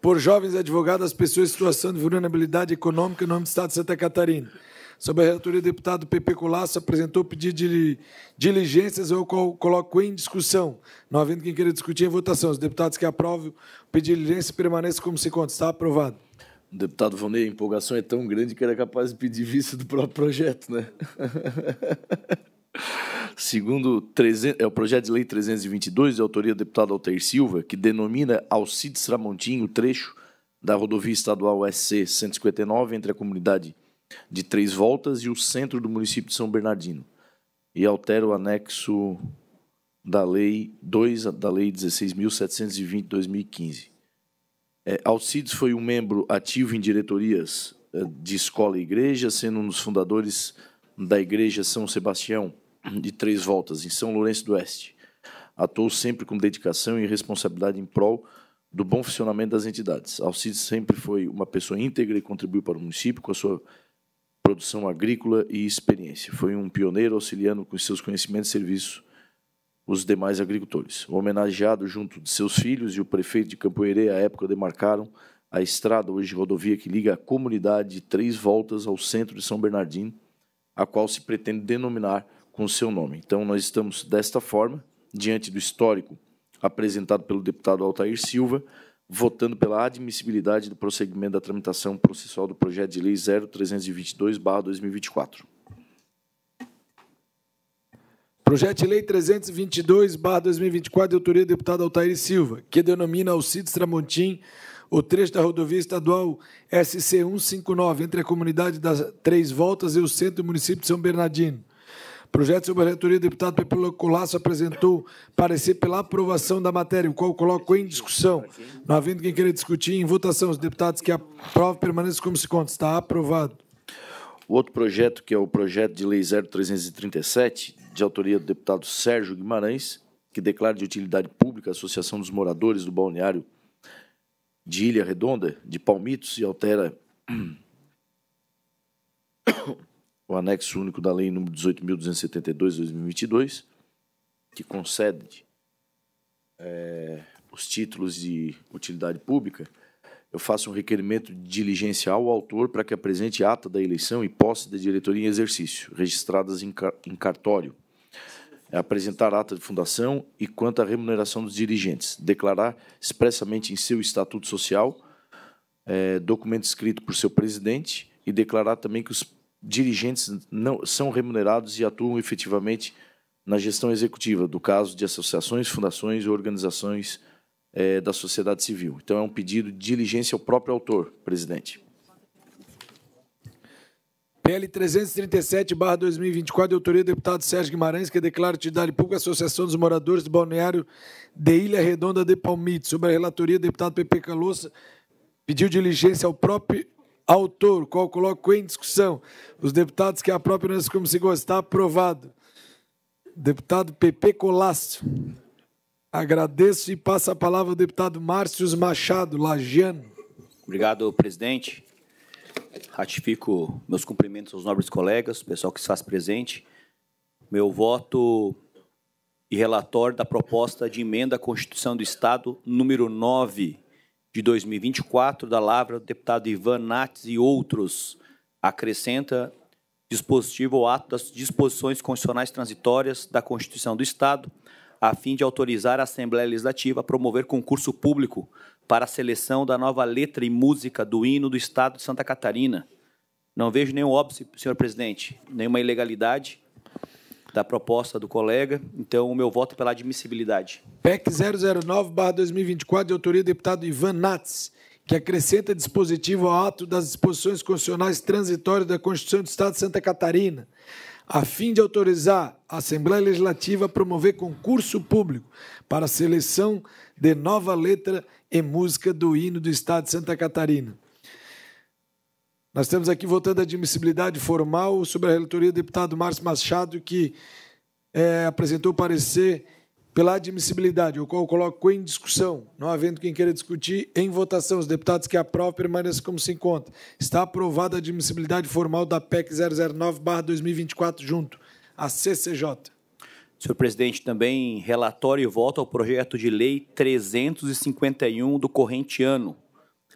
por jovens advogados às pessoas em situação de vulnerabilidade econômica no nome do Estado de Santa Catarina sob a relatoria do deputado Pepe Colasso, apresentou pedido de diligências, eu coloco em discussão, não havendo quem queira discutir em votação. Os deputados que aprovem o pedido de diligência permaneçam como se consta. Está aprovado. Deputado Vonei, a empolgação é tão grande que era é capaz de pedir vista do próprio projeto, né? Segundo é o projeto de lei 322, de autoria do deputado Alter Silva, que denomina Alcides Tramontim o trecho da rodovia estadual SC 159 entre a comunidade de Três Voltas e o centro do município de São Bernardino. E altera o anexo da Lei 2, da Lei 16.720 de 2015. É, Alcides foi um membro ativo em diretorias é, de escola e igreja, sendo um dos fundadores da Igreja São Sebastião de Três Voltas, em São Lourenço do Oeste. Atuou sempre com dedicação e responsabilidade em prol do bom funcionamento das entidades. Alcides sempre foi uma pessoa íntegra e contribuiu para o município com a sua produção agrícola e experiência. Foi um pioneiro auxiliando com seus conhecimentos e serviços os demais agricultores. O homenageado, junto de seus filhos e o prefeito de Campoeirê, à época, demarcaram a estrada, hoje rodovia, que liga a comunidade de Três Voltas ao centro de São Bernardino, a qual se pretende denominar com seu nome. Então, nós estamos desta forma, diante do histórico apresentado pelo deputado Altair Silva, votando pela admissibilidade do prosseguimento da tramitação processual do projeto de lei 0322/2024. Projeto de Lei 322-2024, de autoria do deputado Altair Silva, que denomina Alcides Tramontim o trecho da rodovia estadual SC 159, entre a comunidade das Três Voltas e o centro do município de São Bernardino. Projeto sobre a relatoria do deputado Pepilo Colasso apresentou parecer pela aprovação da matéria, o qual coloco em discussão. Não havendo quem queira discutir, em votação, os deputados que aprovam permaneçam como se conta. Está aprovado. O outro projeto, que é o projeto de lei 0337, de autoria do deputado Sérgio Guimarães, que declara de utilidade pública a Associação dos Moradores do Balneário de Ilha Redonda, de Palmitos, e altera o anexo único da Lei nº 18.272, 2022, que concede é, os títulos de utilidade pública, eu faço um requerimento diligencial ao autor para que apresente ata da eleição e posse da diretoria em exercício, registradas em, car em cartório. É apresentar ata de fundação e quanto à remuneração dos dirigentes. Declarar expressamente em seu estatuto social é, documento escrito por seu presidente e declarar também que os dirigentes não são remunerados e atuam efetivamente na gestão executiva, do caso de associações, fundações e organizações é, da sociedade civil. Então, é um pedido de diligência ao próprio autor, presidente. PL 337-2024, de autoria do deputado Sérgio Guimarães, que é declara atividade pública a Associação dos Moradores do Balneário de Ilha Redonda de Palmito. Sobre a relatoria, deputado Pepe Calouça pediu diligência ao próprio autor, qual coloco em discussão os deputados que a própria como se está Aprovado. Deputado PP Colasso. Agradeço e passo a palavra ao deputado Márcio Machado Lagiano. Obrigado, presidente. Ratifico meus cumprimentos aos nobres colegas, pessoal que se faz presente. Meu voto e relatório da proposta de emenda à Constituição do Estado número 9 de 2024, da Lavra, do deputado Ivan Nates e outros, acrescenta dispositivo ou ato das disposições constitucionais transitórias da Constituição do Estado, a fim de autorizar a Assembleia Legislativa a promover concurso público para a seleção da nova letra e música do hino do Estado de Santa Catarina. Não vejo nenhum óbvio, senhor presidente, nenhuma ilegalidade da proposta do colega. Então, o meu voto é pela admissibilidade. PEC 009-2024, de autoria do deputado Ivan Nats, que acrescenta dispositivo ao ato das disposições constitucionais transitórias da Constituição do Estado de Santa Catarina, a fim de autorizar a Assembleia Legislativa a promover concurso público para a seleção de nova letra e música do hino do Estado de Santa Catarina. Nós temos aqui votando a admissibilidade formal sobre a relatoria do deputado Márcio Machado, que é, apresentou parecer pela admissibilidade, o qual eu coloco em discussão, não havendo quem queira discutir, em votação. Os deputados que aprovam permaneçam como se encontra. Está aprovada a admissibilidade formal da PEC 009-2024, junto à CCJ. Senhor presidente, também relatório e voto ao projeto de lei 351 do corrente ano.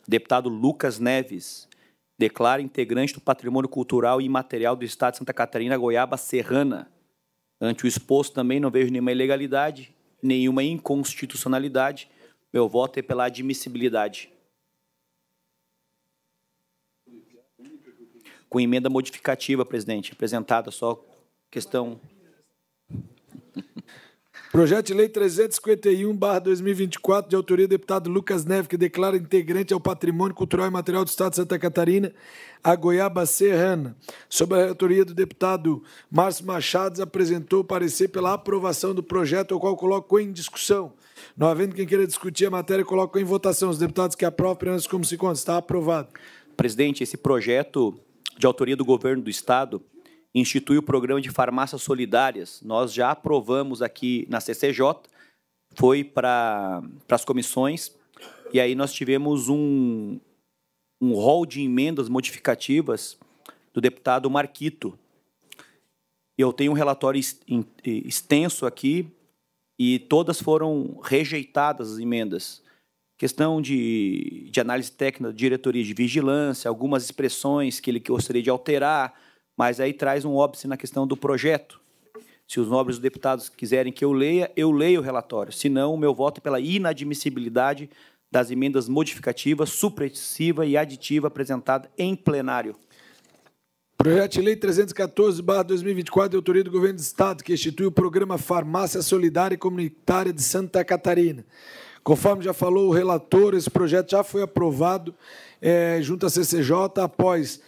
Deputado Lucas Neves, Declara integrante do patrimônio cultural e imaterial do Estado de Santa Catarina, Goiaba Serrana. Ante o exposto, também não vejo nenhuma ilegalidade, nenhuma inconstitucionalidade. Meu voto é pela admissibilidade. Com emenda modificativa, presidente, apresentada só questão. Projeto de Lei 351-2024, de autoria do deputado Lucas Neves, que declara integrante ao patrimônio cultural e material do Estado de Santa Catarina a Goiaba Serrana. Sob a autoria do deputado Márcio Machado, apresentou parecer pela aprovação do projeto, o qual coloco em discussão. Não havendo quem queira discutir a matéria, coloco em votação. Os deputados que aprovam, apenas como se consta. Está aprovado. Presidente, esse projeto de autoria do governo do Estado institui o programa de farmácias solidárias. Nós já aprovamos aqui na CCJ, foi para as comissões, e aí nós tivemos um, um rol de emendas modificativas do deputado Marquito. Eu tenho um relatório extenso aqui e todas foram rejeitadas as emendas. Questão de, de análise técnica diretoria de vigilância, algumas expressões que ele gostaria de alterar, mas aí traz um óbice na questão do projeto. Se os nobres deputados quiserem que eu leia, eu leio o relatório. Se não, o meu voto é pela inadmissibilidade das emendas modificativas, supressiva e aditiva apresentada em plenário. Projeto de Lei 314-2024, de autoria do Governo do Estado, que institui o programa Farmácia Solidária e Comunitária de Santa Catarina. Conforme já falou o relator, esse projeto já foi aprovado é, junto à CCJ após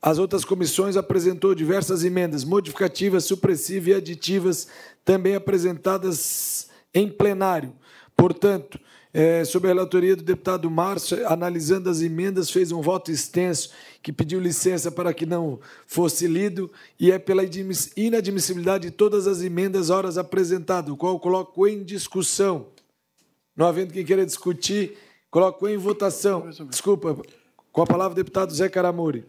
as outras comissões apresentou diversas emendas modificativas, supressivas e aditivas, também apresentadas em plenário. Portanto, é, sob a relatoria do deputado Márcio, analisando as emendas, fez um voto extenso que pediu licença para que não fosse lido e é pela inadmissibilidade de todas as emendas horas apresentadas, o qual coloco em discussão. Não havendo quem queira discutir, coloco em votação. Desculpa, com a palavra o deputado Zé Caramori.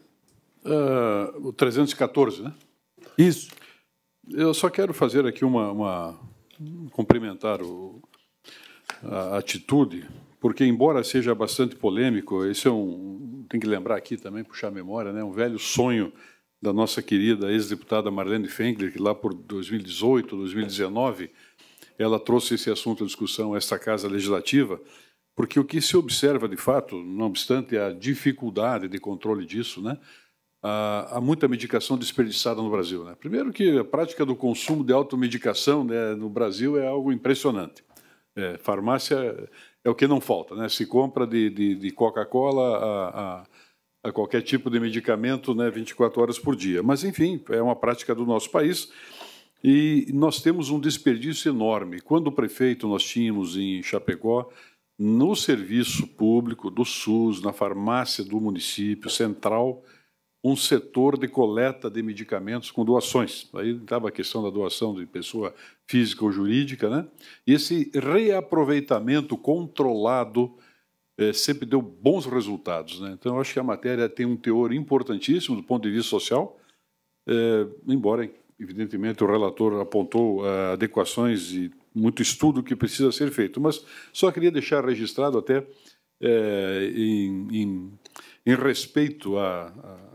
Ah, o 314, né? Isso. Eu só quero fazer aqui uma. uma cumprimentar o, a atitude, porque, embora seja bastante polêmico, esse é um. Tem que lembrar aqui também, puxar a memória, né? Um velho sonho da nossa querida ex-deputada Marlene Fengler, que lá por 2018, 2019, ela trouxe esse assunto à discussão, esta Casa Legislativa, porque o que se observa de fato, não obstante a dificuldade de controle disso, né? ah, há muita medicação desperdiçada no Brasil. Né? Primeiro que a prática do consumo de automedicação né, no Brasil é algo impressionante. É, farmácia é o que não falta. Né? Se compra de, de, de Coca-Cola a, a, a, qualquer tipo de medicamento né, 24 horas por dia. Mas, enfim, é uma prática do nosso país. E nós temos um desperdício enorme. Quando o prefeito nós tínhamos em Chapecó, no serviço público do SUS, na farmácia do município central, um setor de coleta de medicamentos com doações. Aí estava a questão da doação de pessoa física ou jurídica, né? E esse reaproveitamento controlado é, sempre deu bons resultados, né? Então, eu acho que a matéria tem um teor importantíssimo do ponto de vista social, é, embora, evidentemente, o relator apontou é, adequações e muito estudo que precisa ser feito. Mas só queria deixar registrado até em, em, em respeito a, a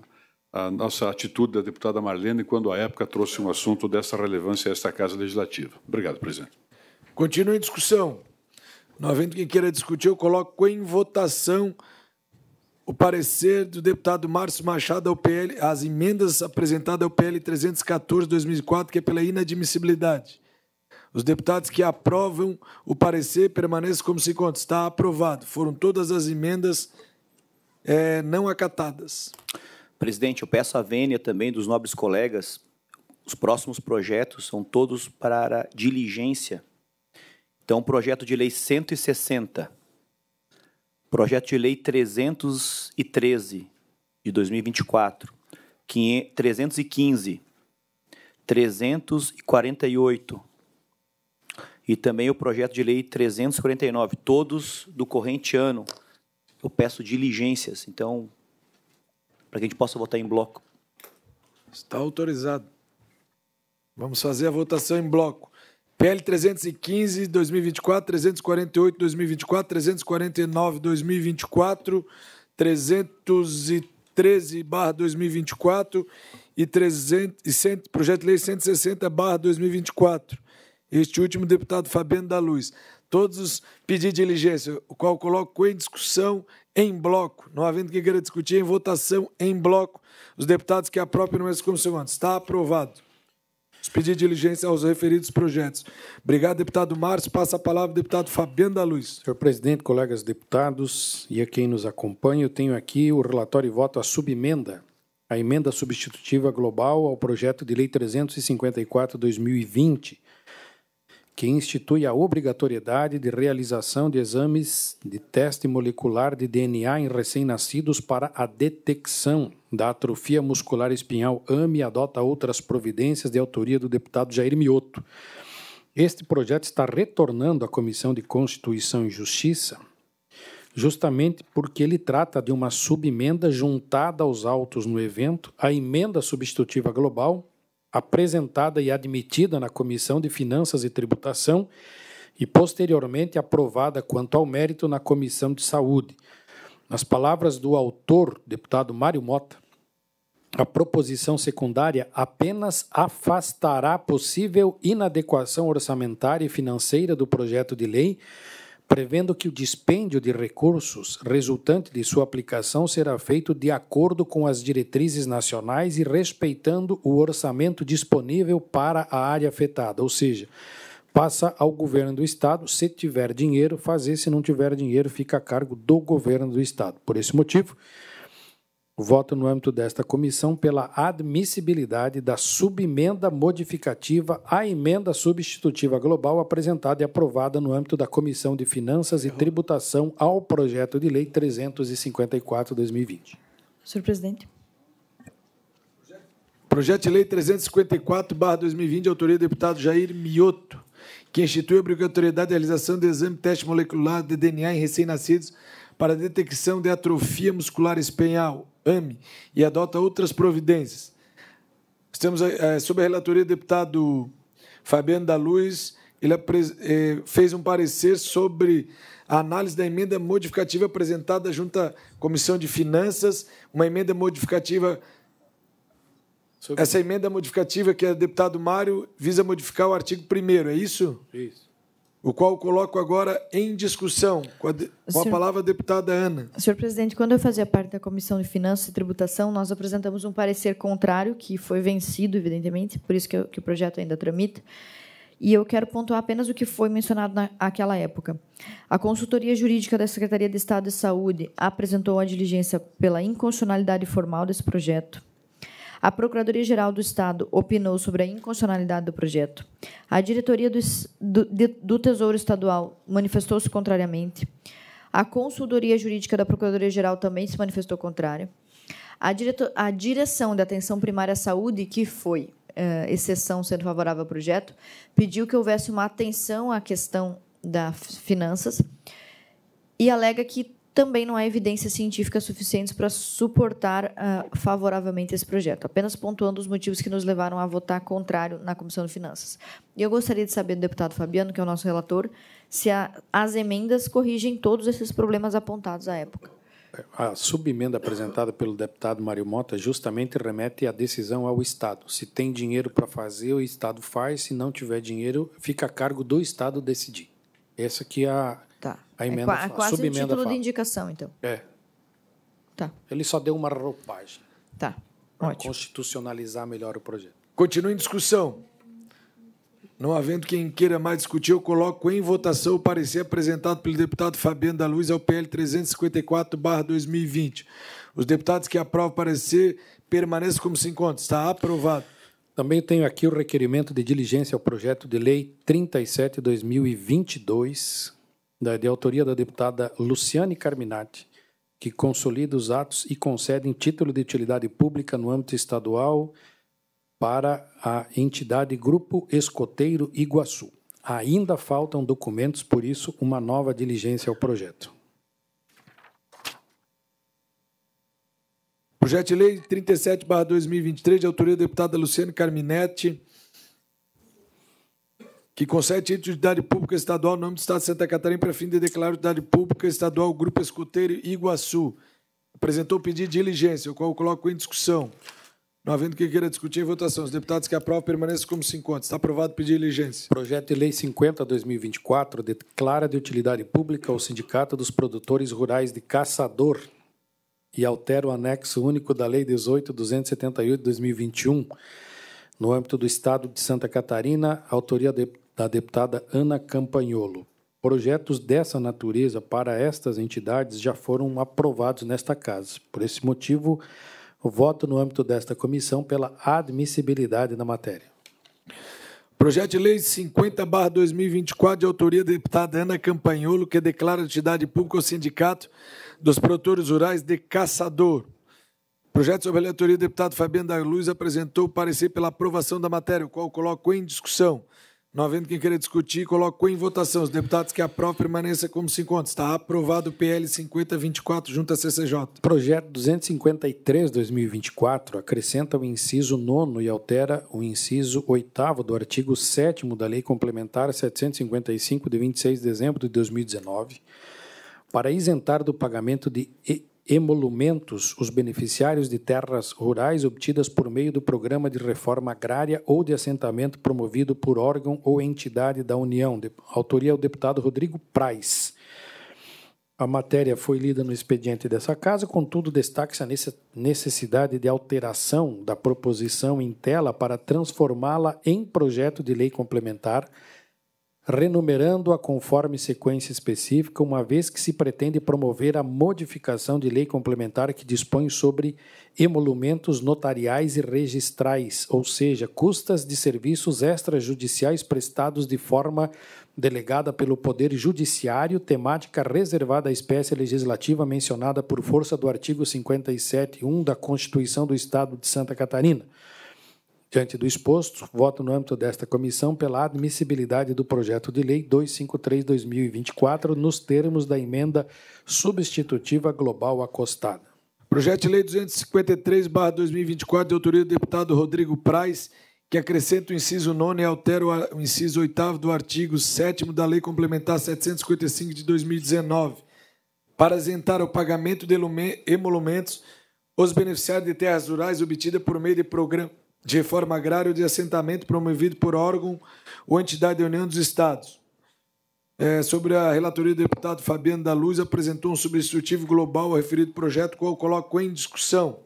a nossa atitude da deputada Marlene quando, a época, trouxe um assunto dessa relevância a esta Casa Legislativa. Obrigado, presidente. Continua em discussão. Não havendo quem queira discutir, eu coloco em votação o parecer do deputado Márcio Machado ao PL, as emendas apresentadas ao PL 314-2004, que é pela inadmissibilidade. Os deputados que aprovam o parecer permaneçam como se encontra. Está aprovado. Foram todas as emendas é, não acatadas. Presidente, eu peço a vênia também dos nobres colegas. Os próximos projetos são todos para diligência. Então, projeto de lei 160, projeto de lei 313 de 2024, 315, 348 e também o projeto de lei 349, todos do corrente ano. Eu peço diligências. Então, para que a gente possa votar em bloco. Está autorizado. Vamos fazer a votação em bloco. PL 315, 2024, 348, 2024, 349, 2024, 313, barra 2024 e 300, e 100, projeto de lei 160, barra 2024. Este último, deputado Fabiano da Luz todos os pedidos de diligência, o qual coloco em discussão em bloco, não havendo quem queira discutir em votação em bloco, os deputados que aprovem no como segundo. Está aprovado. Os pedidos de diligência aos referidos projetos. Obrigado, deputado Márcio. Passa a palavra deputado Fabiano da Luz. Senhor presidente, colegas deputados e a quem nos acompanha, eu tenho aqui o relatório e voto à subemenda, a emenda substitutiva global ao projeto de lei 354-2020, que institui a obrigatoriedade de realização de exames de teste molecular de DNA em recém-nascidos para a detecção da atrofia muscular espinhal AME e adota outras providências de autoria do deputado Jair Mioto. Este projeto está retornando à Comissão de Constituição e Justiça justamente porque ele trata de uma subemenda juntada aos autos no evento, a emenda substitutiva global apresentada e admitida na Comissão de Finanças e Tributação e posteriormente aprovada quanto ao mérito na Comissão de Saúde. Nas palavras do autor, deputado Mário Mota, a proposição secundária apenas afastará possível inadequação orçamentária e financeira do projeto de lei prevendo que o dispêndio de recursos resultante de sua aplicação será feito de acordo com as diretrizes nacionais e respeitando o orçamento disponível para a área afetada, ou seja, passa ao governo do estado, se tiver dinheiro, fazer, se não tiver dinheiro, fica a cargo do governo do estado. Por esse motivo, Voto no âmbito desta comissão pela admissibilidade da subemenda modificativa à emenda substitutiva global apresentada e aprovada no âmbito da Comissão de Finanças e Tributação ao projeto de lei 354/2020. Senhor presidente. Projeto de lei 354/2020, autoria do deputado Jair Mioto, que institui a obrigatoriedade de realização de exame de teste molecular de DNA em recém-nascidos para detecção de atrofia muscular espinhal, ame e adota outras providências. Estamos é, sob a relatoria do deputado Fabiano da Luz, ele eh, fez um parecer sobre a análise da emenda modificativa apresentada junto à Comissão de Finanças, uma emenda modificativa. Sobre... Essa emenda modificativa que é o deputado Mário visa modificar o artigo 1 é isso? Isso o qual coloco agora em discussão, com a, de, com a palavra deputada Ana. Senhor presidente, quando eu fazia parte da Comissão de Finanças e Tributação, nós apresentamos um parecer contrário, que foi vencido, evidentemente, por isso que, eu, que o projeto ainda tramita. E eu quero pontuar apenas o que foi mencionado naquela época. A consultoria jurídica da Secretaria de Estado de Saúde apresentou a diligência pela inconstitucionalidade formal desse projeto, a Procuradoria-Geral do Estado opinou sobre a inconstitucionalidade do projeto. A Diretoria do, do, do Tesouro Estadual manifestou-se contrariamente. A Consultoria Jurídica da Procuradoria-Geral também se manifestou contrária. A, a Direção da Atenção Primária à Saúde, que foi uh, exceção sendo favorável ao projeto, pediu que houvesse uma atenção à questão das finanças e alega que também não há evidências científicas suficientes para suportar uh, favoravelmente esse projeto, apenas pontuando os motivos que nos levaram a votar contrário na Comissão de Finanças. E eu gostaria de saber do deputado Fabiano, que é o nosso relator, se a, as emendas corrigem todos esses problemas apontados à época. É, a subemenda apresentada pelo deputado Mário Mota justamente remete à decisão ao Estado. Se tem dinheiro para fazer, o Estado faz. Se não tiver dinheiro, fica a cargo do Estado decidir. Essa que é a a emenda é, é quase um título fala. de indicação, então. É. Tá. Ele só deu uma roupagem. Tá. Para constitucionalizar melhor o projeto. Continua em discussão. Não havendo quem queira mais discutir, eu coloco em votação o parecer apresentado pelo deputado Fabiano da Luz ao PL 354-2020. Os deputados que aprovam o parecer permaneçam como se encontram. Está aprovado. Também tenho aqui o requerimento de diligência ao projeto de lei 37-2022, de autoria da deputada Luciane Carminati, que consolida os atos e concede título de utilidade pública no âmbito estadual para a entidade Grupo Escoteiro Iguaçu. Ainda faltam documentos, por isso, uma nova diligência ao projeto. Projeto de Lei 37-2023, de autoria da deputada Luciane Carminetti, que concede título de utilidade pública estadual no nome do Estado de Santa Catarina para fim de declarar utilidade pública estadual o Grupo Escoteiro Iguaçu. Apresentou o pedido de diligência, o qual eu coloco em discussão. Não havendo quem queira discutir em votação, os deputados que aprovam permaneçam como se encontram. Está aprovado o pedido de diligência. Projeto de Lei 50-2024 declara de utilidade pública o Sindicato dos Produtores Rurais de Caçador e altera o anexo único da Lei 18.278 de 2021 no âmbito do Estado de Santa Catarina, autoria do da deputada Ana Campagnolo. Projetos dessa natureza para estas entidades já foram aprovados nesta casa. Por esse motivo, voto no âmbito desta comissão pela admissibilidade da matéria. Projeto de Lei 50-2024, de autoria da deputada Ana Campagnolo, que declara a entidade pública o Sindicato dos Produtores Rurais de Caçador. Projeto sobre a relatoria do deputado Fabiano da Luz apresentou parecer pela aprovação da matéria, o qual coloco em discussão. Não havendo quem queira discutir, coloco em votação os deputados que aprovam permaneça como se encontra. Está aprovado o PL 5024, junto à CCJ. Projeto 253, 2024, acrescenta o inciso 9 e altera o inciso 8 do artigo 7 da Lei Complementar 755, de 26 de dezembro de 2019, para isentar do pagamento de emolumentos os beneficiários de terras rurais obtidas por meio do programa de reforma agrária ou de assentamento promovido por órgão ou entidade da União. De, autoria é o deputado Rodrigo Praz. A matéria foi lida no expediente dessa casa, contudo, destaca-se a necessidade de alteração da proposição em tela para transformá-la em projeto de lei complementar renumerando-a conforme sequência específica, uma vez que se pretende promover a modificação de lei complementar que dispõe sobre emolumentos notariais e registrais, ou seja, custas de serviços extrajudiciais prestados de forma delegada pelo Poder Judiciário, temática reservada à espécie legislativa mencionada por força do artigo 57.1 da Constituição do Estado de Santa Catarina Diante do exposto, voto no âmbito desta comissão pela admissibilidade do projeto de lei 253-2024, nos termos da emenda substitutiva global acostada. Projeto de lei 253-2024, de autoria do deputado Rodrigo Praz, que acrescenta o inciso 9 e altera o inciso 8 do artigo 7 da Lei Complementar 755 de 2019, para isentar o pagamento de emolumentos os beneficiários de terras rurais obtida por meio de programa de reforma agrária ou de assentamento promovido por órgão ou entidade da União dos Estados. É, sobre a relatoria do deputado Fabiano da Luz, apresentou um substitutivo global ao referido projeto, qual coloco em discussão.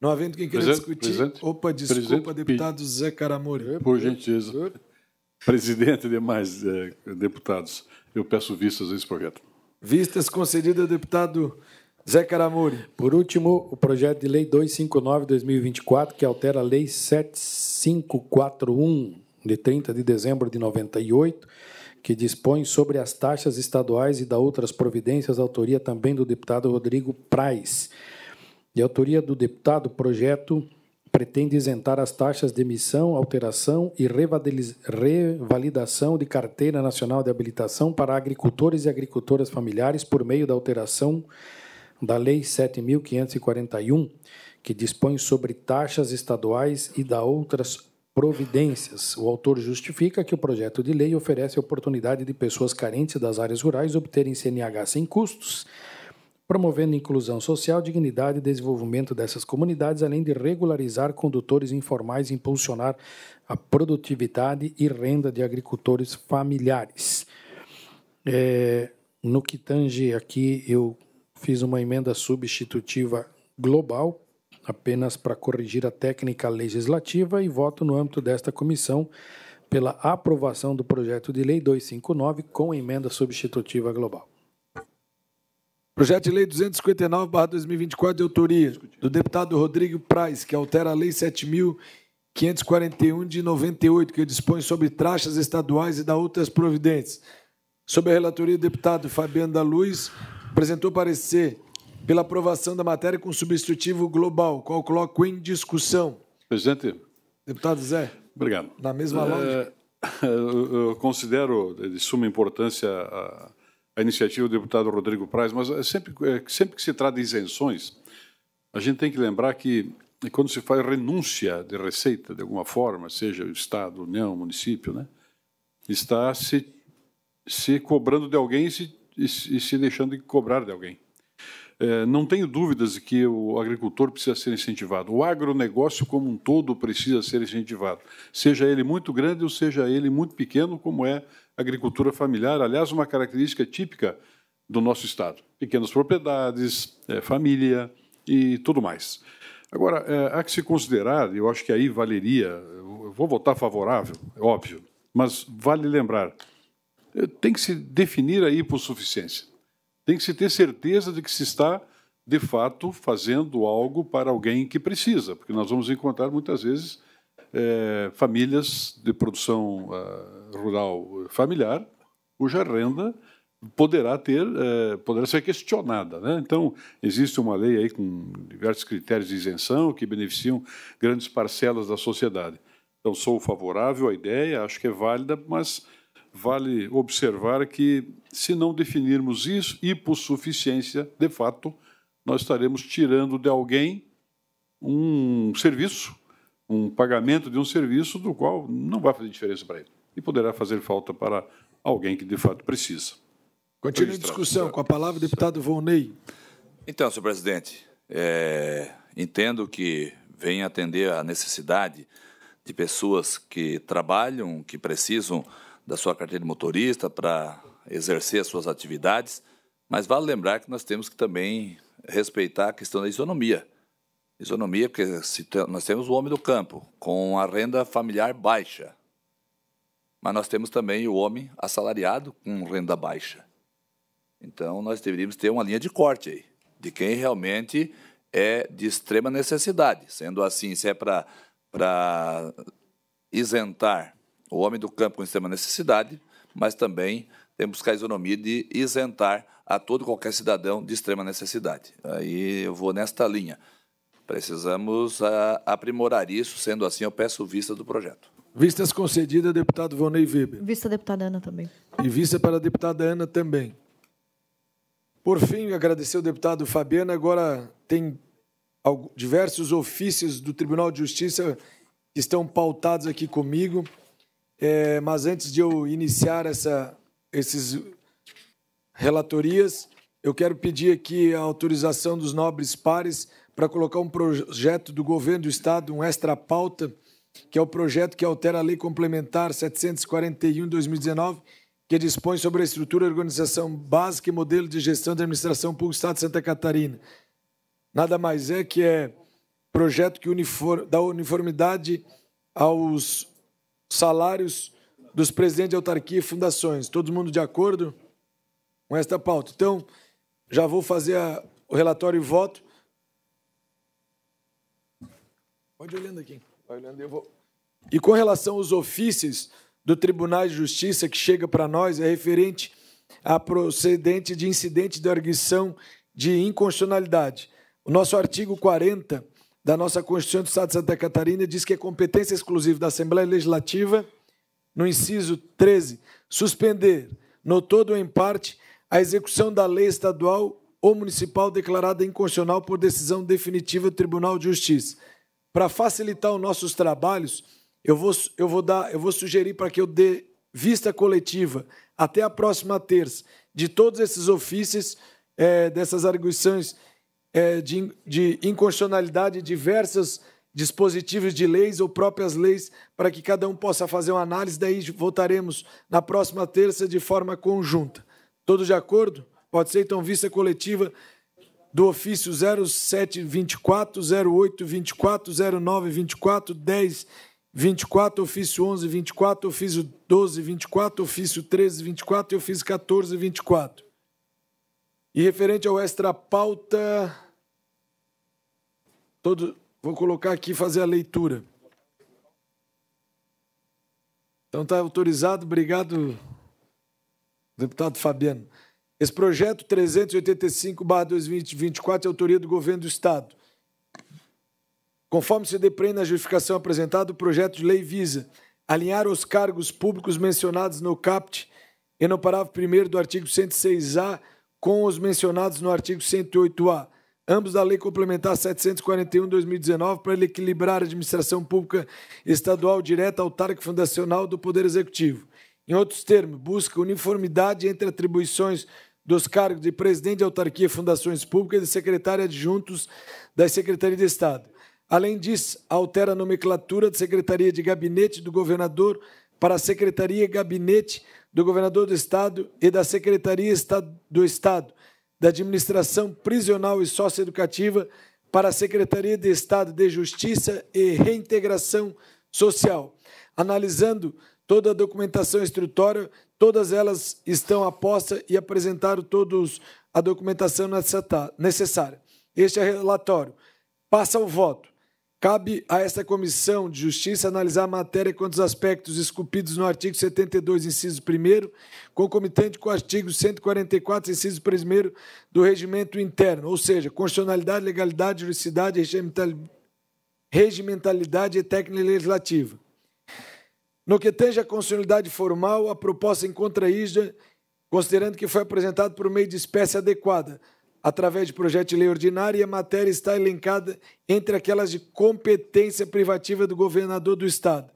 Não havendo quem queira discutir. Presidente, Opa, desculpa, presidente, deputado Zé Caramori. Por gentileza. Presidente e demais é, deputados, eu peço vistas a esse projeto. Vistas concedidas, deputado Zé Caramuri. Por último, o projeto de lei 259-2024, que altera a lei 7541, de 30 de dezembro de 98, que dispõe sobre as taxas estaduais e da outras providências, autoria também do deputado Rodrigo Praes. De autoria do deputado, o projeto pretende isentar as taxas de emissão, alteração e revalidação de carteira nacional de habilitação para agricultores e agricultoras familiares por meio da alteração da Lei 7.541, que dispõe sobre taxas estaduais e da outras providências. O autor justifica que o projeto de lei oferece a oportunidade de pessoas carentes das áreas rurais obterem CNH sem custos, promovendo inclusão social, dignidade e desenvolvimento dessas comunidades, além de regularizar condutores informais e impulsionar a produtividade e renda de agricultores familiares. É, no que tange aqui, eu fiz uma emenda substitutiva global apenas para corrigir a técnica legislativa e voto no âmbito desta comissão pela aprovação do projeto de lei 259 com emenda substitutiva global. Projeto de lei 259/2024 de autoria do deputado Rodrigo Praes, que altera a lei 7.541 de 98, que dispõe sobre taxas estaduais e da outras providências. Sob a relatoria do deputado Fabiano da Luz, apresentou parecer pela aprovação da matéria com substitutivo global, qual coloco em discussão. Presidente. Deputado Zé. Obrigado. Na mesma é, lógica. É, eu considero de suma importância a, a iniciativa do deputado Rodrigo Praz, mas é sempre, é, sempre que se trata de isenções, a gente tem que lembrar que quando se faz renúncia de receita, de alguma forma, seja o Estado, União, município, né, está se, se cobrando de alguém e se e, se deixando de cobrar de alguém. É, não tenho dúvidas de que o agricultor precisa ser incentivado. O agronegócio como um todo precisa ser incentivado, seja ele muito grande ou seja ele muito pequeno, como é a agricultura familiar. Aliás, uma característica típica do nosso Estado: pequenas propriedades, é, família e tudo mais. Agora, é, há que se considerar, eu acho que aí valeria, eu vou votar favorável, é óbvio, mas vale lembrar eh, tem que se definir a hipossuficiência. Tem que se ter certeza de que se está, de fato, fazendo algo para alguém que precisa, porque nós vamos encontrar muitas vezes é, famílias de produção eh, rural familiar cuja renda poderá ter poderá ser questionada né? então existe uma lei aí com diversos critérios de isenção que beneficiam grandes parcelas da sociedade então sou favorável à ideia acho que é válida mas vale observar que, se não definirmos isso, hipossuficiência, de fato, nós estaremos tirando de alguém um serviço, um pagamento de um serviço do qual não vai fazer diferença para ele e poderá fazer falta para alguém que de fato precisa. Continua a discussão. Com a palavra, deputado Volney. Então, senhor presidente, é, entendo que vem atender à necessidade de pessoas que trabalham, que precisam da sua carteira de motorista para exercer as suas atividades, mas vale lembrar que nós temos que também respeitar a questão da isonomia. Isonomia, porque nós temos o homem do campo, com a renda familiar baixa, mas nós temos também o homem assalariado com renda baixa. Então, nós deveríamos ter uma linha de corte aí, de quem realmente é de extrema necessidade. Sendo assim, se é para isentar o homem do campo com extrema necessidade, mas também temos que a isonomia de isentar a todo qualquer cidadão de extrema necessidade. Aí eu vou nesta linha. Precisamos ah, aprimorar isso, sendo assim, eu peço vista do projeto. Vistas concedida, deputado Vonei Weber. Vista deputada Ana também. E vista para a deputada Ana também. Por fim, agradecer ao deputado Fabiano. Agora tem diversos ofícios do Tribunal de Justiça que estão pautados aqui comigo. É, mas antes de eu iniciar essa, esses relatorias, eu quero pedir aqui a autorização dos nobres pares para colocar um projeto do governo do Estado, um extra pauta, que é o projeto que altera a Lei Complementar 741 de 2019, que dispõe sobre a estrutura, organização básica e modelo de gestão da administração pública do Estado de Santa Catarina. Nada mais é que é projeto que uniform, dá uniformidade aos salários dos presidentes de autarquia e fundações. Todo mundo de acordo com esta pauta? Então, já vou fazer a, o relatório e voto. Pode ir olhando aqui. Vai olhando, eu vou. E com relação aos ofícios do Tribunal de Justiça que chega para nós, é referente a procedente de incidente de arguição de inconstitucionalidade. O nosso artigo 40 da nossa Constituição do Estado de Santa Catarina diz que é competência exclusiva da Assembleia Legislativa, no inciso 13, suspender, no todo ou em parte, a execução da lei estadual ou municipal declarada inconstitucional por decisão definitiva do Tribunal de Justiça. Para facilitar os nossos trabalhos, eu vou, eu vou, dar, eu vou sugerir para que eu dê vista coletiva até a próxima terça de todos esses ofícios, é, dessas arguições é, de, de inconstitucionalidade diversos dispositivos de leis ou próprias leis para que cada um possa fazer uma análise. Daí votaremos na próxima terça de forma conjunta. Todos de acordo? Pode ser então vista coletiva do ofício 0724, 0824, 0924, 10 24, ofício 11, 24, ofício 12, 24, ofício 13, 24 e ofício 14, 24. E referente ao extra pauta, todo, vou colocar aqui fazer a leitura. Então está autorizado, obrigado, deputado Fabiano. Esse projeto 385-2024 é autoria do governo do Estado. Conforme se depreende na justificação apresentada, o projeto de lei visa alinhar os cargos públicos mencionados no CAPT e no parágrafo 1 do artigo 106-A com os mencionados no artigo 108-A, ambos da Lei Complementar 741-2019, para equilibrar a administração pública estadual direta autárquica fundacional do Poder Executivo. Em outros termos, busca uniformidade entre atribuições dos cargos de presidente de autarquia e fundações públicas e de secretário adjuntos da Secretaria de Estado. Além disso, altera a nomenclatura de Secretaria de Gabinete do Governador para Secretaria Gabinete do governador do Estado e da Secretaria do Estado da Administração Prisional e Socioeducativa para a Secretaria de Estado de Justiça e Reintegração Social. Analisando toda a documentação instrutória, todas elas estão à posta e apresentaram todos a documentação necessária. Este é relatório. Passa o voto. Cabe a esta Comissão de Justiça analisar a matéria quanto aos aspectos esculpidos no artigo 72, inciso 1, concomitante com o artigo 144, inciso 1 do Regimento Interno, ou seja, constitucionalidade, legalidade, juridicidade, regimentalidade e técnica legislativa. No que tange à constitucionalidade formal, a proposta encontra ida, considerando que foi apresentada por meio de espécie adequada, através de projeto de lei ordinária e a matéria está elencada entre aquelas de competência privativa do governador do Estado.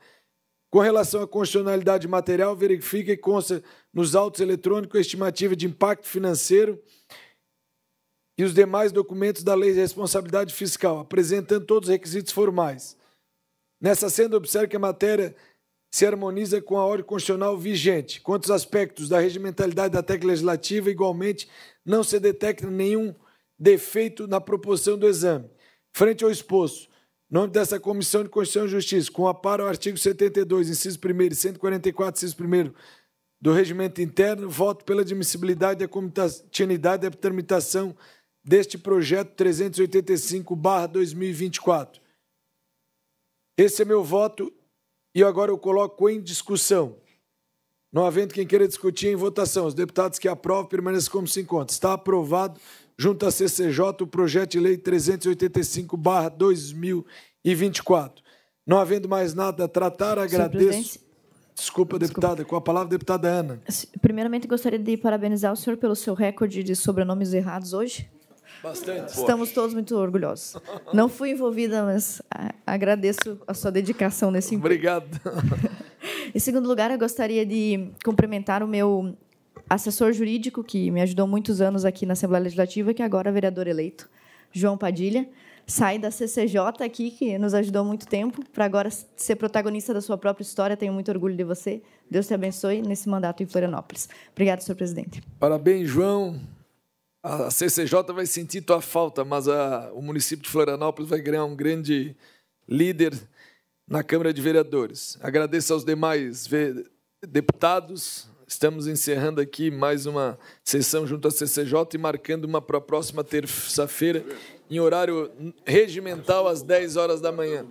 Com relação à constitucionalidade material, verifica e consta nos autos eletrônicos a estimativa de impacto financeiro e os demais documentos da Lei de Responsabilidade Fiscal, apresentando todos os requisitos formais. Nessa senda, observa que a matéria se harmoniza com a ordem constitucional vigente, quantos aspectos da regimentalidade da técnica legislativa, igualmente, não se detecta nenhum defeito na proporção do exame. Frente ao exposto, nome dessa Comissão de Constituição e Justiça, com amparo ao artigo 72, inciso 1 e 144, inciso 1 do Regimento Interno, voto pela admissibilidade e a comitanidade da tramitação deste projeto 385-2024. Esse é meu voto e agora eu coloco em discussão. Não havendo quem queira discutir em votação, os deputados que aprovam permaneçam como se encontram. Está aprovado, junto à CCJ, o projeto de lei 385-2024. Não havendo mais nada a tratar, agradeço. Desculpa, deputada, Desculpa. com a palavra, deputada Ana. Primeiramente, gostaria de parabenizar o senhor pelo seu recorde de sobrenomes errados hoje. Bastante. Estamos todos muito orgulhosos. Não fui envolvida, mas agradeço a sua dedicação nesse encontro. Obrigado. em segundo lugar, eu gostaria de cumprimentar o meu assessor jurídico, que me ajudou muitos anos aqui na Assembleia Legislativa, que agora é vereador eleito, João Padilha. Sai da CCJ aqui, que nos ajudou muito tempo, para agora ser protagonista da sua própria história. Tenho muito orgulho de você. Deus te abençoe nesse mandato em Florianópolis. Obrigado, senhor presidente. Parabéns, João a CCJ vai sentir tua falta, mas a, o município de Florianópolis vai ganhar um grande líder na Câmara de Vereadores. Agradeço aos demais deputados. Estamos encerrando aqui mais uma sessão junto à CCJ e marcando uma para a próxima terça-feira, em horário regimental, às 10 horas da manhã.